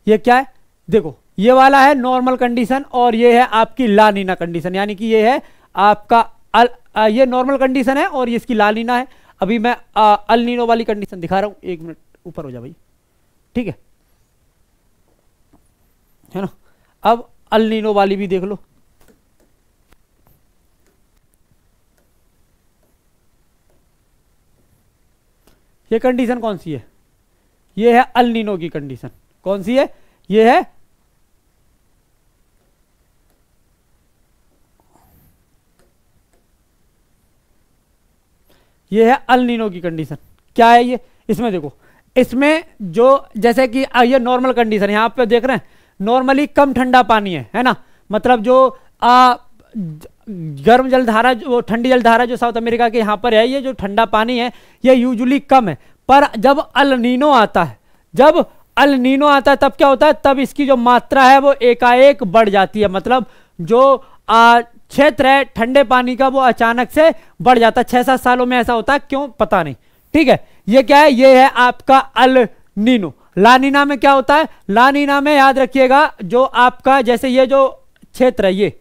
ये क्या है देखो ये वाला है नॉर्मल कंडीशन और ये है आपकी लानीना कंडीशन यानी कि ये है आपका अल, आ, ये नॉर्मल कंडीशन है और ये इसकी लालीना है अभी मैं अलनीनो वाली कंडीशन दिखा रहा हूँ एक मिनट ऊपर हो जा भाई ठीक है है ना अब अलनीनो वाली भी देख लो ये कंडीशन कौन सी है ये है अल की कंडीशन कौन सी है ये है ये है अल नीनो की कंडीशन क्या है ये इसमें देखो इसमें जो जैसे कि ये नॉर्मल कंडीशन आप पे देख रहे हैं नॉर्मली कम ठंडा पानी है है ना मतलब जो आ, गर्म जलधारा जो ठंडी जलधारा जो साउथ अमेरिका के यहाँ पर है ये जो ठंडा पानी है ये यूजुअली कम है पर जब अलनीनो आता है जब अलनीनो आता है तब क्या होता है तब इसकी जो मात्रा है वो एकाएक बढ़ जाती है मतलब जो क्षेत्र है ठंडे पानी का वो अचानक से बढ़ जाता है छः सात सालों में ऐसा होता है क्यों पता नहीं ठीक है ये क्या है ये है आपका अल नीनो लानीना में क्या होता है लानीना में याद रखिएगा जो आपका जैसे ये जो क्षेत्र है ये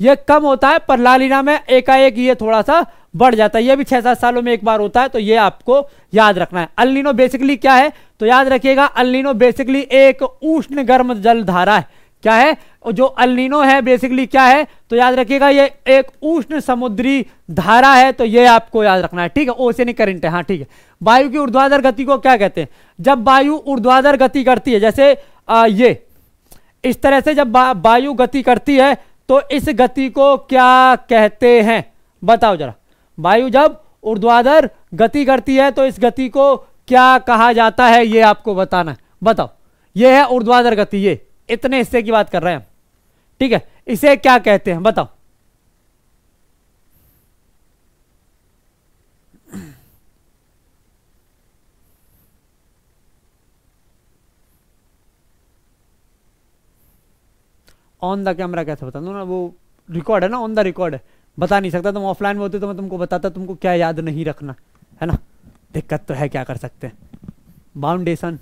ये कम होता है पर लालिना में एकाएक ये थोड़ा सा बढ़ जाता है ये भी छह सात सालों में एक बार होता है तो ये आपको याद रखना है अल्लिनो बेसिकली क्या है तो याद रखिएगा अल्लिनो बेसिकली एक उष्ण गर्म जल धारा है क्या है जो अल्लिनो है बेसिकली क्या है तो याद रखिएगा ये एक उष्ण समुद्री धारा है तो ये आपको याद रखना है ठीक है ओसेनिक करंट है हाँ ठीक है वायु की ऊर्ध्वाधर गति को क्या कहते हैं जब वायु ऊर्ध्वाधर गति करती है जैसे आ, ये इस तरह से जब वायु गति करती है तो इस गति को क्या कहते हैं बताओ जरा वायु जब उर्ध्वाधर गति करती है तो इस गति को क्या कहा जाता है ये आपको बताना है बताओ ये है उर्ध्वाधर गति ये इतने हिस्से की बात कर रहे हैं हम ठीक है इसे क्या कहते हैं बताओ ऑन द कैमरा कैसे बता दूँ ना वो रिकॉर्ड है ना ऑन द रिकॉर्ड है बता नहीं सकता तुम ऑफलाइन में होते तो मैं तुमको बताता तुमको क्या याद नहीं रखना है ना दिक्कत तो है क्या कर सकते हैं बाउंडेशन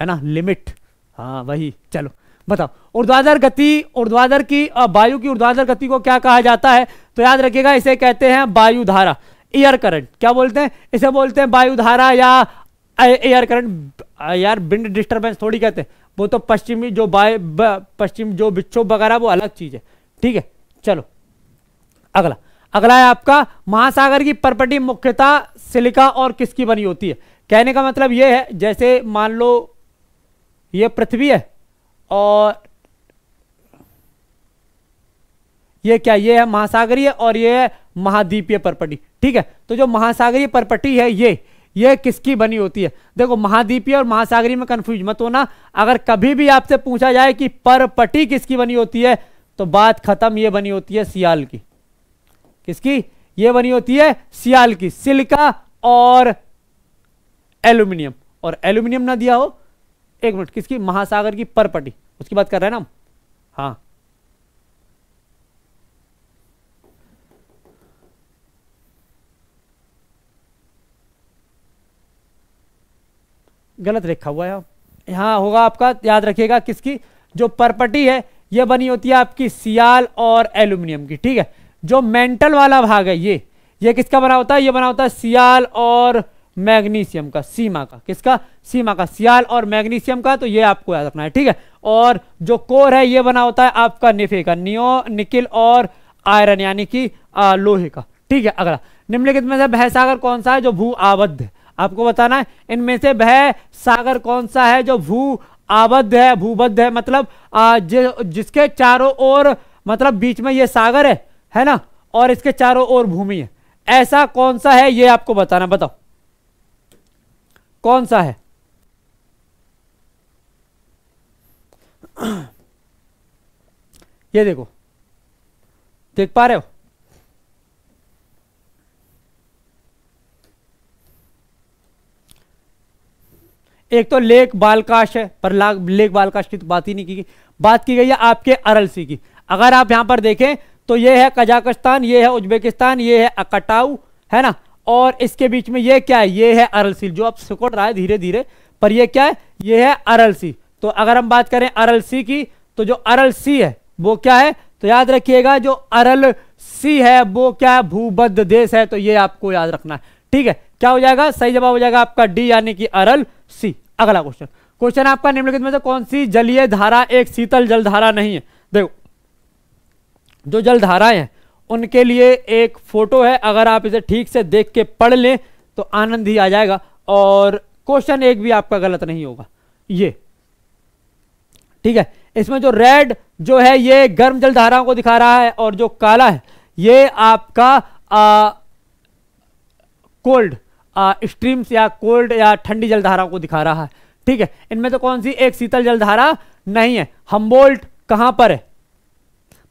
है ना लिमिट हाँ वही चलो बताओ ऊर्ध्वाधर गति ऊर्ध्वाधर की वायु की ऊर्ध्वाधर गति को क्या कहा जाता है तो याद रखिएगा इसे कहते हैं वायु धारा एयर करंट क्या बोलते हैं इसे बोलते हैं वायु धारा या एयर करंट यार विंड डिस्टर्बेंस थोड़ी कहते हैं वो तो पश्चिमी जो बाय पश्चिम जो विक्षोभ वगैरह वो अलग चीज है ठीक है चलो अगला अगला है आपका महासागर की परपटी मुख्यतः सिलिका और किसकी बनी होती है कहने का मतलब यह है जैसे मान लो ये पृथ्वी है और ये क्या ये है महासागरीय और ये है महाद्वीपीय परपटी ठीक है तो जो महासागरीय परपटी है ये यह किसकी बनी होती है देखो महाद्वीपीय और महासागरी में कंफ्यूज मत होना अगर कभी भी आपसे पूछा जाए कि परपटी किसकी बनी होती है तो बात खत्म ये बनी होती है सियाल की किसकी ये बनी होती है सियाल की सिलिका और एल्यूमिनियम और एल्यूमिनियम ना दिया हो एक मिनट किसकी महासागर की परपटी उसकी बात कर रहे हैं ना हम हाँ गलत रेखा हुआ है यहाँ होगा आपका याद रखिएगा किसकी जो परपटी है ये बनी होती है आपकी सियाल और एल्यूमिनियम की ठीक है जो मेंटल वाला भाग है ये ये किसका बना होता है ये बना होता है सियाल और मैग्नीशियम का सीमा का किसका सीमा का सियाल और मैग्नीशियम का तो ये आपको याद रखना है ठीक है और जो कोर है ये बना होता है आपका निफे का नियो निकिल और आयरन यानी कि लोहे का ठीक है अगला निम्नलिखित में से भैसागर कौन सा है जो भू आबद्ध है आपको बताना है इनमें से वह सागर कौन सा है जो भू आबद्ध है भूबद्ध है मतलब जि, जिसके चारों ओर मतलब बीच में ये सागर है है ना और इसके चारों ओर भूमि है ऐसा कौन सा है ये आपको बताना बताओ कौन सा है ये देखो देख पा रहे हो एक तो लेख बालकाश है पर लेख बालकाश की तो बात ही नहीं की बात की गई है आपके अरलसी की अगर आप यहाँ पर देखें तो ये है कजाकिस्तान ये है उज्बेकिस्तान ये है अकटाऊ है ना और इसके बीच में ये क्या है ये है अरलसी जो अब सिकुड़ रहा है धीरे धीरे पर ये क्या है ये है अरलसी तो अगर हम बात करें अरलसी की तो जो अरलसी है वो क्या है तो याद रखिएगा जो अरल सी है वो क्या है भूबद्ध देश है तो ये आपको याद रखना है ठीक है क्या हो जाएगा सही जवाब हो जाएगा आपका डी यानी कि अरल सी अगला क्वेश्चन क्वेश्चन आपका निम्नलिखित में से कौन सी जलीय धारा एक शीतल जल धारा नहीं है देखो जो जल धाराएं हैं उनके लिए एक फोटो है अगर आप इसे ठीक से देख के पढ़ लें तो आनंद ही आ जाएगा और क्वेश्चन एक भी आपका गलत नहीं होगा ये ठीक है इसमें जो रेड जो है ये गर्म जल धाराओं को दिखा रहा है और जो काला है ये आपका कोल्ड स्ट्रीम्स या कोल्ड या ठंडी जलधारा को दिखा रहा है ठीक है इनमें तो कौन सी एक शीतल जलधारा नहीं है हम्बोल्ट कहां पर है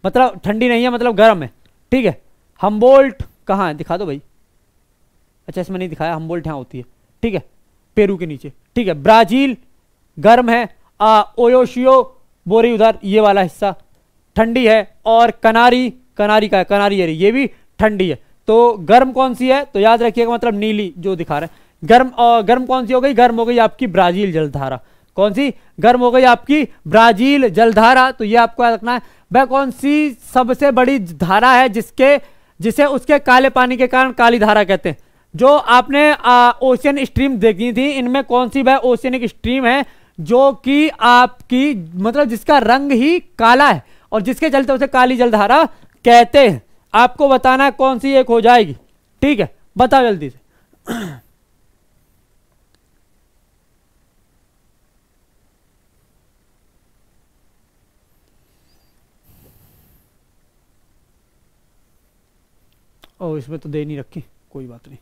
मतलब ठंडी नहीं है मतलब गर्म है ठीक है हम्बोल्ट कहाँ है दिखा दो भाई अच्छा इसमें नहीं दिखाया हम्बोल्ट यहाँ होती है ठीक है पेरू के नीचे ठीक है ब्राज़ील गर्म है आ, ओयोशियो बोरी उधर ये वाला हिस्सा ठंडी है और कनारी कनारी का है कनारी ये भी ठंडी है तो गर्म कौन सी है तो याद रखिएगा मतलब नीली जो दिखा रहे हैं गर्म गर्म कौन सी हो गई गर्म हो गई आपकी ब्राजील जलधारा कौन सी गर्म हो गई आपकी ब्राजील जलधारा तो ये आपको याद रखना है वह कौन सी सबसे बड़ी धारा है जिसके जिसे उसके काले पानी के कारण काली धारा कहते हैं जो आपने ओशियन स्ट्रीम देखी थी इनमें कौन सी वह ओशियनिक स्ट्रीम है जो कि आपकी मतलब जिसका रंग ही काला है और जिसके चलते उसे काली जलधारा कहते हैं आपको बताना कौन सी एक हो जाएगी ठीक है बताओ जल्दी से ओ इसमें तो दे नहीं रखी कोई बात नहीं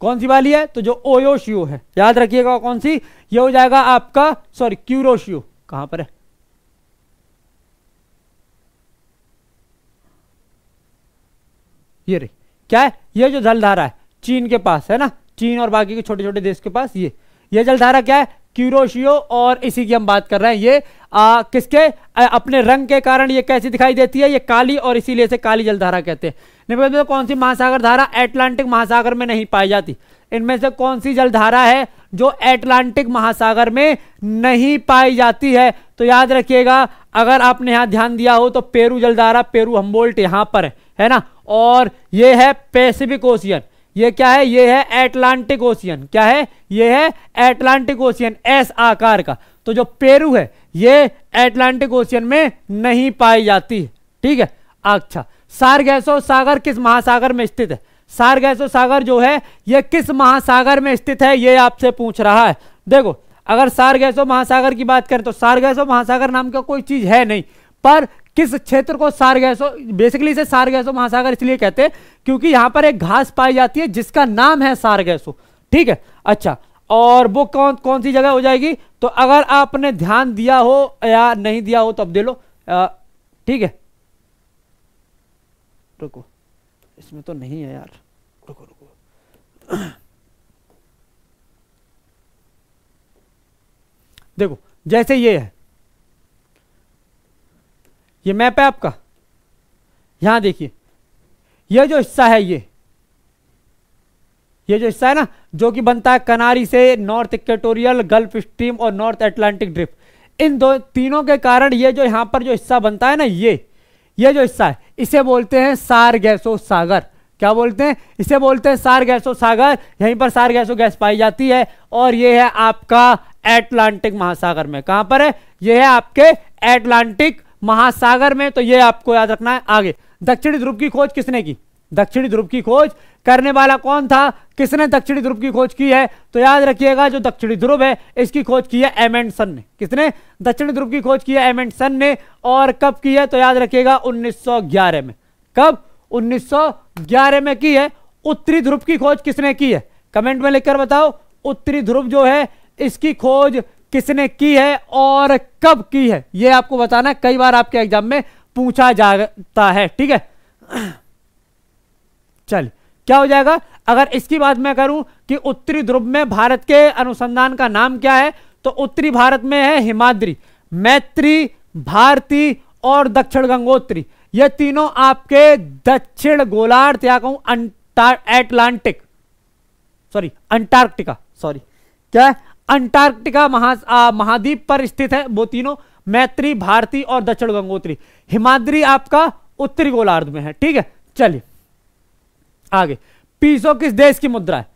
कौन सी वाली है तो जो ओयोशियो है याद रखिएगा कौन सी ये हो जाएगा आपका सॉरी क्यूरोशियो कहां पर है ये रही क्या है ये जो जलधारा है चीन के पास है ना चीन और बाकी के छोटे छोटे देश के पास ये ये जलधारा क्या है क्यूरोशियो और इसी की हम बात कर रहे हैं ये आ, किसके आ, अपने रंग के कारण ये कैसी दिखाई देती है ये काली और इसीलिए इसे काली जलधारा कहते हैं निम्नलिखित तो कौन सी महासागर धारा एटलांटिक महासागर में नहीं पाई जाती इनमें से कौन सी जलधारा है जो एटलांटिक महासागर में नहीं पाई जाती है तो याद रखिएगा अगर आपने यहाँ ध्यान दिया हो तो पेरू जलधारा पेरू हम्बोल्ट यहाँ पर है है ना और ये है पैसिफिक ओशियन ये क्या है ये है एटलांटिक ओशियन क्या है ये है एटलांटिक ओशियन एस आकार का तो जो पेरू है ये एटलांटिक ओशियन में नहीं पाई जाती ठीक है अच्छा गैसो सागर किस महासागर में स्थित है गैसो सागर जो है यह किस महासागर में स्थित है ये आपसे पूछ रहा है देखो अगर गैसो महासागर की बात करें तो गैसो महासागर नाम का कोई चीज है नहीं पर किस क्षेत्र को सारगैसो बेसिकली इसे गैसो महासागर इसलिए कहते हैं क्योंकि यहां पर एक घास पाई जाती है जिसका नाम है गैसो ठीक है अच्छा और वो कौन कौन सी जगह हो जाएगी तो अगर आपने ध्यान दिया हो या नहीं दिया हो तो अब दे लो ठीक है रुको इसमें तो नहीं है यार रुको रुको देखो जैसे ये है ये मैप है आपका यहां देखिए यह जो हिस्सा है ये ये जो हिस्सा है ना जो कि बनता है कनारी से नॉर्थ इक्वेटोरियल गल्फ स्ट्रीम और नॉर्थ एटलांटिक ड्रिप इन दो तीनों के कारण ये जो यहाँ पर जो हिस्सा बनता है ना ये ये जो हिस्सा है इसे बोलते हैं सार गैसो सागर क्या बोलते हैं इसे बोलते हैं सार गैसो सागर यहीं पर सार गैसो गैस पाई जाती है और ये है आपका एटलांटिक महासागर में कहां पर है ये है आपके एटलांटिक महासागर में तो ये आपको याद रखना है आगे दक्षिणी ध्रुव की खोज किसने की दक्षिणी ध्रुव की खोज करने वाला कौन था किसने दक्षिणी ध्रुव की खोज की है तो याद रखिएगा जो दक्षिणी ध्रुव है इसकी खोज की है एमेंडसन ने किसने दक्षिणी ध्रुव की खोज की है एमेंडसन ने और कब की है तो याद रखिएगा 1911 में कब 1911 में की है उत्तरी ध्रुव की खोज किसने की है कमेंट में लिखकर बताओ उत्तरी ध्रुव जो है इसकी खोज किसने की है और कब की है यह आपको बताना कई बार आपके एग्जाम में पूछा जाता है ठीक है चल क्या हो जाएगा अगर इसकी बात मैं करूं कि उत्तरी ध्रुव में भारत के अनुसंधान का नाम क्या है तो उत्तरी भारत में है हिमाद्री मैत्री भारती और दक्षिण गंगोत्री ये तीनों आपके दक्षिण गोलार्थ या कहूं एटलांटिक सॉरी अंटार्कटिका सॉरी क्या अंटार्कटिका महा महाद्वीप पर स्थित है वो तीनों मैत्री भारती और दक्षिण गंगोत्री हिमाद्री आपका उत्तरी गोलार्ध में है ठीक है चलिए आगे पीसो किस देश की मुद्रा है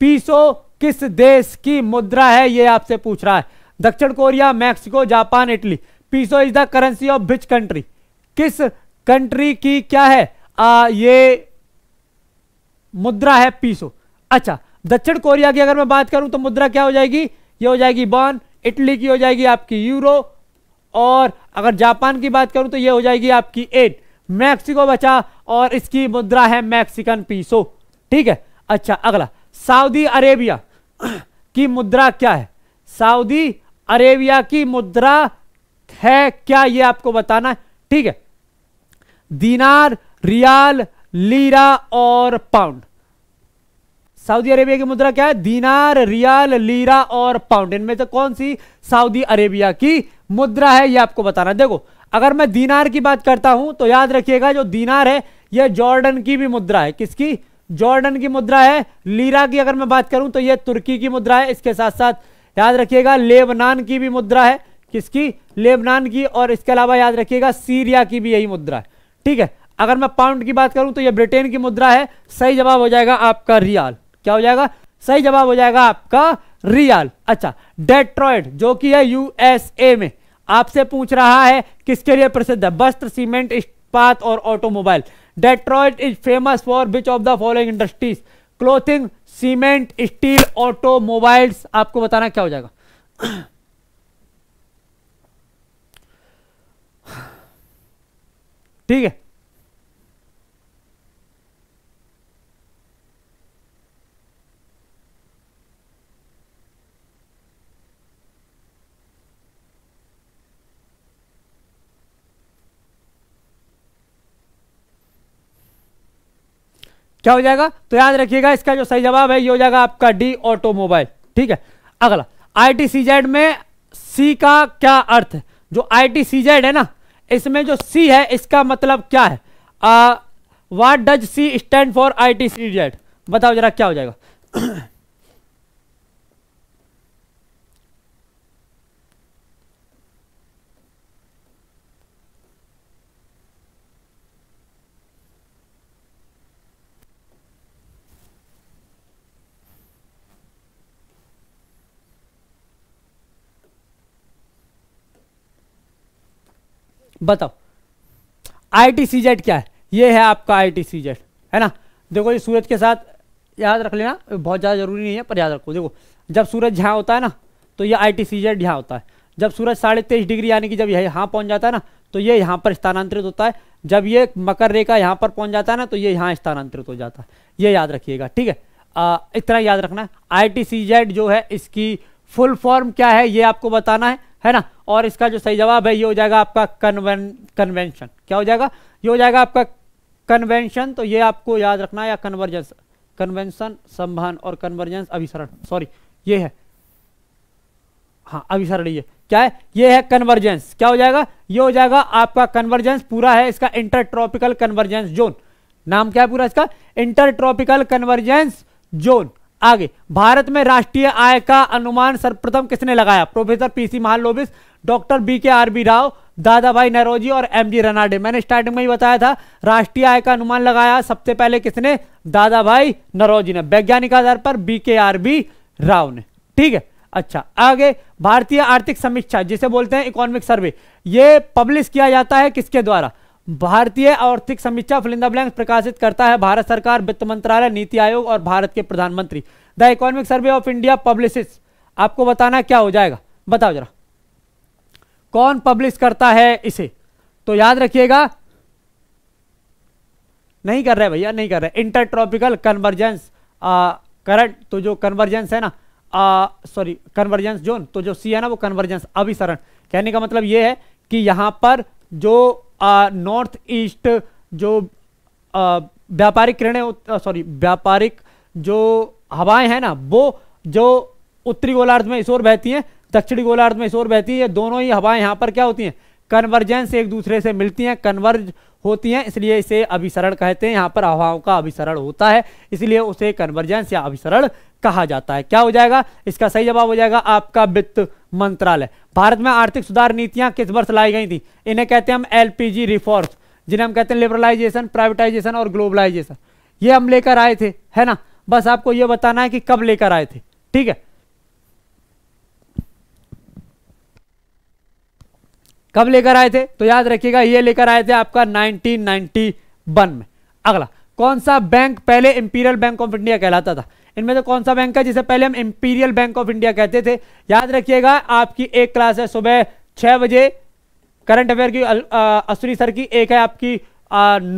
पीसो किस देश की मुद्रा है ये आपसे पूछ रहा है दक्षिण Korea Mexico Japan Italy peso is the currency of which country किस कंट्री की क्या है आ, ये मुद्रा है पीसो अच्छा दक्षिण कोरिया की अगर मैं बात करूं तो मुद्रा क्या हो जाएगी ये हो जाएगी बॉन इटली की हो जाएगी आपकी यूरो और अगर जापान की बात करूं तो ये हो जाएगी आपकी एट मैक्सिको बचा और इसकी मुद्रा है मैक्सिकन पीसो ठीक है अच्छा अगला सऊदी अरेबिया की मुद्रा क्या है सऊदी अरेबिया की मुद्रा है क्या ये आपको बताना है ठीक है दीनार रियाल लीरा और पाउंड सऊदी अरेबिया की मुद्रा क्या है दीनार रियाल लीरा और पाउंड इनमें से कौन सी सऊदी अरेबिया की मुद्रा है ये आपको बताना देखो अगर मैं दीनार की बात करता हूं तो याद रखिएगा जो दीनार है यह जॉर्डन की भी मुद्रा है किसकी जॉर्डन की मुद्रा है लीरा की अगर मैं बात करूं तो यह तुर्की की मुद्रा है इसके साथ साथ याद रखिएगा लेबनान की भी मुद्रा है किसकी लेबनान की और इसके अलावा याद रखिएगा सीरिया की भी यही मुद्रा है ठीक है अगर मैं पाउंड की बात करूं तो यह ब्रिटेन की मुद्रा है सही जवाब हो जाएगा आपका रियाल क्या हो जाएगा सही जवाब हो जाएगा आपका रियाल अच्छा डेट्रॉयड जो कि है यूएसए में आपसे पूछ रहा है किसके लिए प्रसिद्ध है वस्त्र सीमेंट इस्पात और automobile Detroit is famous for which of the following industries clothing cement steel automobiles आपको बताना क्या हो जाएगा ठीक है क्या हो जाएगा तो याद रखिएगा इसका जो सही जवाब है ये हो जाएगा आपका डी ऑटोमोबाइल ठीक है अगला आई टी सी जेड में सी का क्या अर्थ है जो आई टी जेड है ना इसमें जो सी है इसका मतलब क्या है what does C stand for I T C Z बताओ जरा क्या हो जाएगा बताओ आई टी सी जेड क्या है ये है आपका आई टी सी जेड है ना देखो ये सूरज के साथ याद रख लेना बहुत ज़्यादा जरूरी नहीं है पर याद रखो देखो जब सूरज यहाँ होता है ना तो ये आई टी सी जेड यहाँ होता है जब सूरज साढ़े तेईस डिग्री यानी कि जब यह यहाँ पहुँच जाता है ना तो ये यहाँ पर स्थानांतरित होता है जब ये मकर रेखा यहाँ पर पहुँच जाता है ना तो ये यहाँ स्थानांतरित हो जाता है ये याद रखिएगा ठीक है इतना याद रखना है आई टी सी जेड जो है इसकी फुल फॉर्म क्या है ये आपको बताना है है ना और इसका जो सही जवाब है ये हो जाएगा आपका कन्वें कन्वेंशन क्या हो जाएगा ये हो जाएगा आपका कन्वेंशन तो ये आपको याद रखना है या कन्वर्जेंस कन्वेंशन संभान और कन्वर्जेंस अभिसरण सॉरी ये है हाँ अभिसरण ये क्या है ये है कन्वर्जेंस क्या हो जाएगा ये हो जाएगा आपका कन्वर्जेंस पूरा है इसका इंटरट्रॉपिकल कन्वर्जेंस जोन नाम क्या है पूरा इसका इंटरट्रॉपिकल कन्वर्जेंस जोन आगे भारत में राष्ट्रीय आय का अनुमान सर्वप्रथम किसने लगाया professor PC Mahalanobis doctor V K R V Rao Dadabhai Naoroji और एम जी रनाडे मैंने स्टार्टिंग में ही बताया था राष्ट्रीय आय का अनुमान लगाया सबसे पहले किसने दादा भाई नरोजी ने वैज्ञानिक आधार पर B K R V Rao ने ठीक है अच्छा आगे भारतीय आर्थिक समीक्षा जिसे बोलते हैं इकोनॉमिक सर्वे ये पब्लिश किया जाता है किसके द्वारा भारतीय आर्थिक समीक्षा फिलिंदा ब्लैंक प्रकाशित करता है भारत सरकार वित्त मंत्रालय नीति आयोग और भारत के प्रधानमंत्री the economic survey of India publishes आपको बताना क्या हो जाएगा बताओ जरा कौन पब्लिश करता है इसे तो याद रखिएगा नहीं कर रहे भैया नहीं कर रहे इंटर ट्रॉपिकल कन्वर्जेंस करंट तो जो कन्वर्जेंस है ना सॉरी कन्वर्जेंस जोन तो जो सी है ना वो कन्वर्जेंस अभिसरण कहने का मतलब ये है कि यहाँ पर जो नॉर्थ ईस्ट जो व्यापारिक किरण सॉरी व्यापारिक जो हवाएं हैं ना वो जो उत्तरी गोलार्ध में इस ओर बहती हैं दक्षिणी गोलार्ध में इस ओर बहती है दोनों ही हवाएं यहाँ पर क्या होती हैं कन्वर्जेंस एक दूसरे से मिलती हैं कन्वर्ज होती हैं इसलिए इसे अभिसरण कहते हैं यहाँ पर हवाओं का अभिसरण होता है इसलिए उसे कन्वर्जेंस या अभिसरण कहा जाता है क्या हो जाएगा इसका सही जवाब हो जाएगा आपका वित्त मंत्रालय भारत में आर्थिक सुधार नीतियां किस वर्ष लाई गई थी इन्हें कहते हैं हम एलपीजी पी जिन्हें हम कहते हैं लिबरलाइजेशन प्राइवेटाइजेशन और ग्लोबलाइजेशन ये हम लेकर आए थे है ना बस आपको ये बताना है कि कब लेकर आए थे ठीक है कब लेकर आए थे तो याद रखिएगा ये लेकर आए थे आपका 1991 में अगला कौन सा बैंक पहले इंपीरियल बैंक ऑफ इंडिया कहलाता था इनमें से कौन सा बैंक है जिसे पहले हम इंपीरियल बैंक ऑफ इंडिया कहते थे याद रखिएगा आपकी एक क्लास है सुबह छः बजे करंट अफेयर की अश्विनी सर की एक है आपकी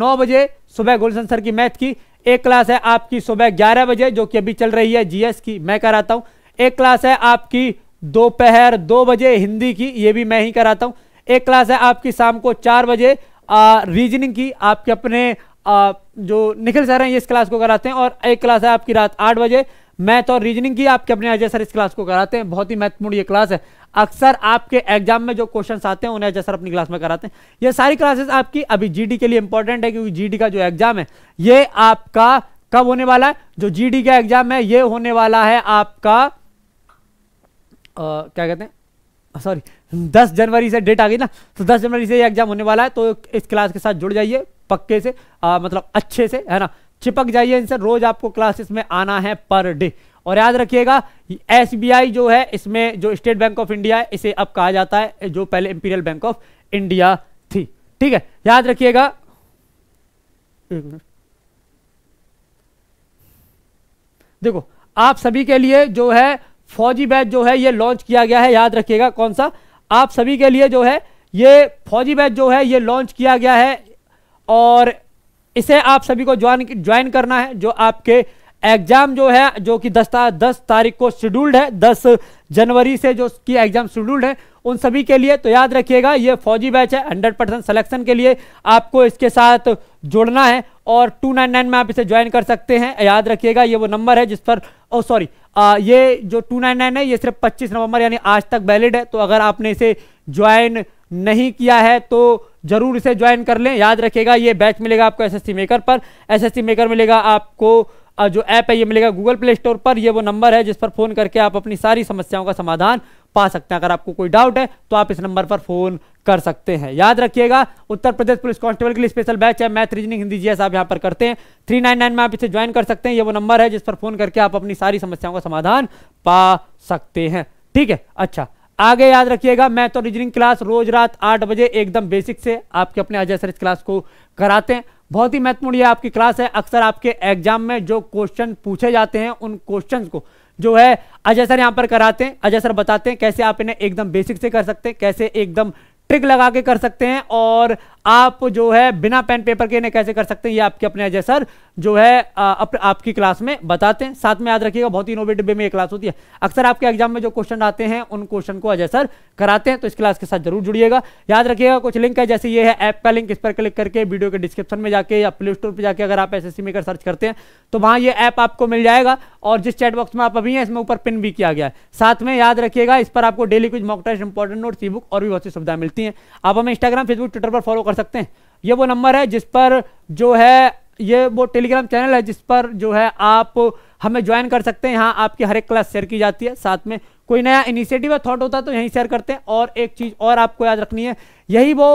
नौ बजे सुबह गुलशन सर की मैथ की एक क्लास है आपकी सुबह ग्यारह बजे जो कि अभी चल रही है जीएस की मैं कराता हूँ एक क्लास है आपकी दोपहर दो बजे हिंदी की ये भी मैं ही कराता हूँ एक क्लास है आपकी शाम को चार बजे रीजनिंग की आपके अपने आ, जो निखिल सर हैं ये इस क्लास को कराते हैं और एक क्लास है आपकी रात आठ बजे मैथ और रीजनिंग की आपके अपने अजय सर इस क्लास को कराते हैं बहुत ही महत्वपूर्ण ये क्लास है अक्सर आपके एग्जाम में जो क्वेश्चन आते हैं उन्हें अजय सर अपनी क्लास में कराते हैं ये सारी क्लासेस आपकी अभी जी के लिए इंपॉर्टेंट है क्योंकि जीडी का जो एग्जाम है ये आपका कब होने वाला है जो जी का एग्जाम है ये होने वाला है आपका आ, क्या कहते हैं सॉरी दस जनवरी से डेट आ गई ना तो दस जनवरी से एग्जाम होने वाला है तो इस क्लास के साथ जुड़ जाइए पक्के से आ, मतलब अच्छे से है ना चिपक जाइए इनसे रोज आपको क्लासेस में आना है पर डे और याद रखिएगा एस जो है इसमें जो स्टेट बैंक ऑफ इंडिया है इसे अब कहा जाता है जो पहले इंपीरियल बैंक ऑफ इंडिया थी ठीक है याद रखिएगा देखो आप सभी के लिए जो है फौजी बैच जो है ये लॉन्च किया गया है याद रखिएगा कौन सा आप सभी के लिए जो है ये फौजी बैच जो है ये लॉन्च किया गया है और इसे आप सभी को ज्वाइन ज्वाइन करना है जो आपके एग्जाम जो है जो कि दस दस तारीख को शेड्यूल्ड है दस जनवरी से जो की एग्जाम शेड्यूल्ड है उन सभी के लिए तो याद रखिएगा ये फौजी बैच है हंड्रेड परसेंट सलेक्शन के लिए आपको इसके साथ जुड़ना है और 299 में आप इसे ज्वाइन कर सकते हैं याद रखिएगा ये वो नंबर है जिस पर ओ oh, सॉरी ये जो 299 है ये सिर्फ 25 नवंबर यानी आज तक वैलिड है तो अगर आपने इसे ज्वाइन नहीं किया है तो जरूर इसे ज्वाइन कर लें याद रखिएगा ये बैच मिलेगा आपको सी मेकर पर सी मेकर मिलेगा आपको जो ऐप है ये मिलेगा गूगल प्ले स्टोर पर ये वो नंबर है जिस पर फ़ोन करके आप अपनी सारी समस्याओं का समाधान पा सकते हैं अगर आपको कोई डाउट है तो आप इस नंबर पर फोन कर सकते हैं याद रखिएगा उत्तर प्रदेश पुलिस कांस्टेबल के लिए स्पेशल बैच है मैथ रीजनिंग हिंदी जीएस आप यहां पर करते हैं थ्री नाइन नाइन में आप इसे ज्वाइन कर सकते हैं ये वो नंबर है जिस पर फोन करके आप अपनी सारी समस्याओं का समाधान पा सकते हैं ठीक है अच्छा आगे याद रखिएगा मैथ तो और रीजनिंग क्लास रोज रात आठ बजे एकदम बेसिक से आपके अपने अजय सर क्लास को कराते हैं बहुत ही महत्वपूर्ण ये आपकी क्लास है अक्सर आपके एग्जाम में जो क्वेश्चन पूछे जाते हैं उन क्वेश्चन को जो है अजय सर यहाँ पर कराते हैं अजय सर बताते हैं कैसे आप इन्हें एकदम बेसिक से कर सकते हैं कैसे एकदम ट्रिक लगा के कर सकते हैं और आप जो है बिना पेन पेपर के कैसे कर सकते हैं ये आपके अपने अजय सर जो है आप, आपकी क्लास में बताते हैं साथ में याद रखिएगा बहुत ही इनोवेटिव डिब्बे में ये क्लास होती है अक्सर आपके एग्जाम में जो क्वेश्चन आते हैं उन क्वेश्चन को अजय सर कराते हैं तो इस क्लास के साथ जरूर जुड़िएगा याद रखिएगा कुछ लिंक है जैसे ये है ऐप का लिंक इस पर क्लिक करके वीडियो के डिस्क्रिप्शन में जाके या प्ले स्टोर पर जाके अगर आप एस मेकर सर्च करते हैं तो वहाँ ये ऐप आपको मिल जाएगा और जिस चैटबॉक्स में आप अभी हैं इसमें ऊपर पिन भी किया गया है साथ में याद रखिएगा इस पर आपको डेली कुछ mock test important note ebook और भी बहुत सी सुविधाएं मिलती हैं आप हमें इंस्टाग्राम फेसबुक ट्विटर पर फॉलो कर सकते हैं ये वो नंबर है जिस पर जो है ये वो टेलीग्राम चैनल है जिस पर जो है आप हमें ज्वाइन कर सकते हैं यहाँ आपकी हर एक क्लास शेयर की जाती है साथ में कोई नया इनिशिएटिव या थॉट होता है तो यहीं शेयर करते हैं और एक चीज़ और आपको याद रखनी है यही वो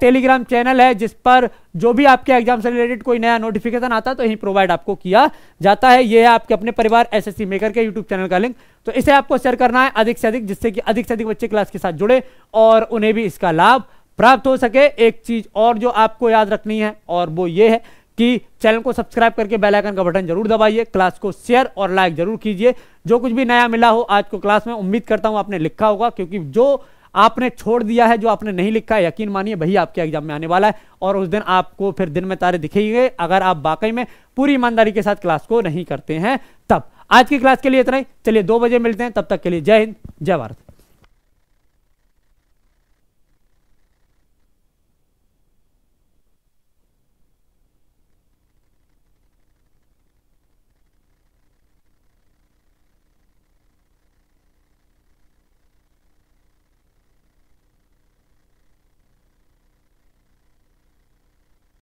टेलीग्राम चैनल है जिस पर जो भी आपके एग्जाम से रिलेटेड कोई नया नोटिफिकेशन आता है तो यहीं प्रोवाइड आपको किया जाता है ये है आपके अपने परिवार एसएससी मेकर के यूट्यूब चैनल का लिंक तो इसे आपको शेयर करना है अधिक से अधिक जिससे कि अधिक से अधिक बच्चे क्लास के साथ जुड़े और उन्हें भी इसका लाभ प्राप्त हो सके एक चीज और जो आपको याद रखनी है और वो ये है कि चैनल को सब्सक्राइब करके बेल आइकन का बटन जरूर दबाइए क्लास को शेयर और लाइक जरूर कीजिए जो कुछ भी नया मिला हो आज को क्लास में उम्मीद करता हूं आपने लिखा होगा क्योंकि जो आपने छोड़ दिया है जो आपने नहीं लिखा है यकीन मानिए वही आपके एग्जाम में आने वाला है और उस दिन आपको फिर दिन में तारे दिखेंगे अगर आप वाकई में पूरी ईमानदारी के साथ क्लास को नहीं करते हैं तब आज की क्लास के लिए इतना ही चलिए दो बजे मिलते हैं तब तक के लिए जय हिंद जय भारत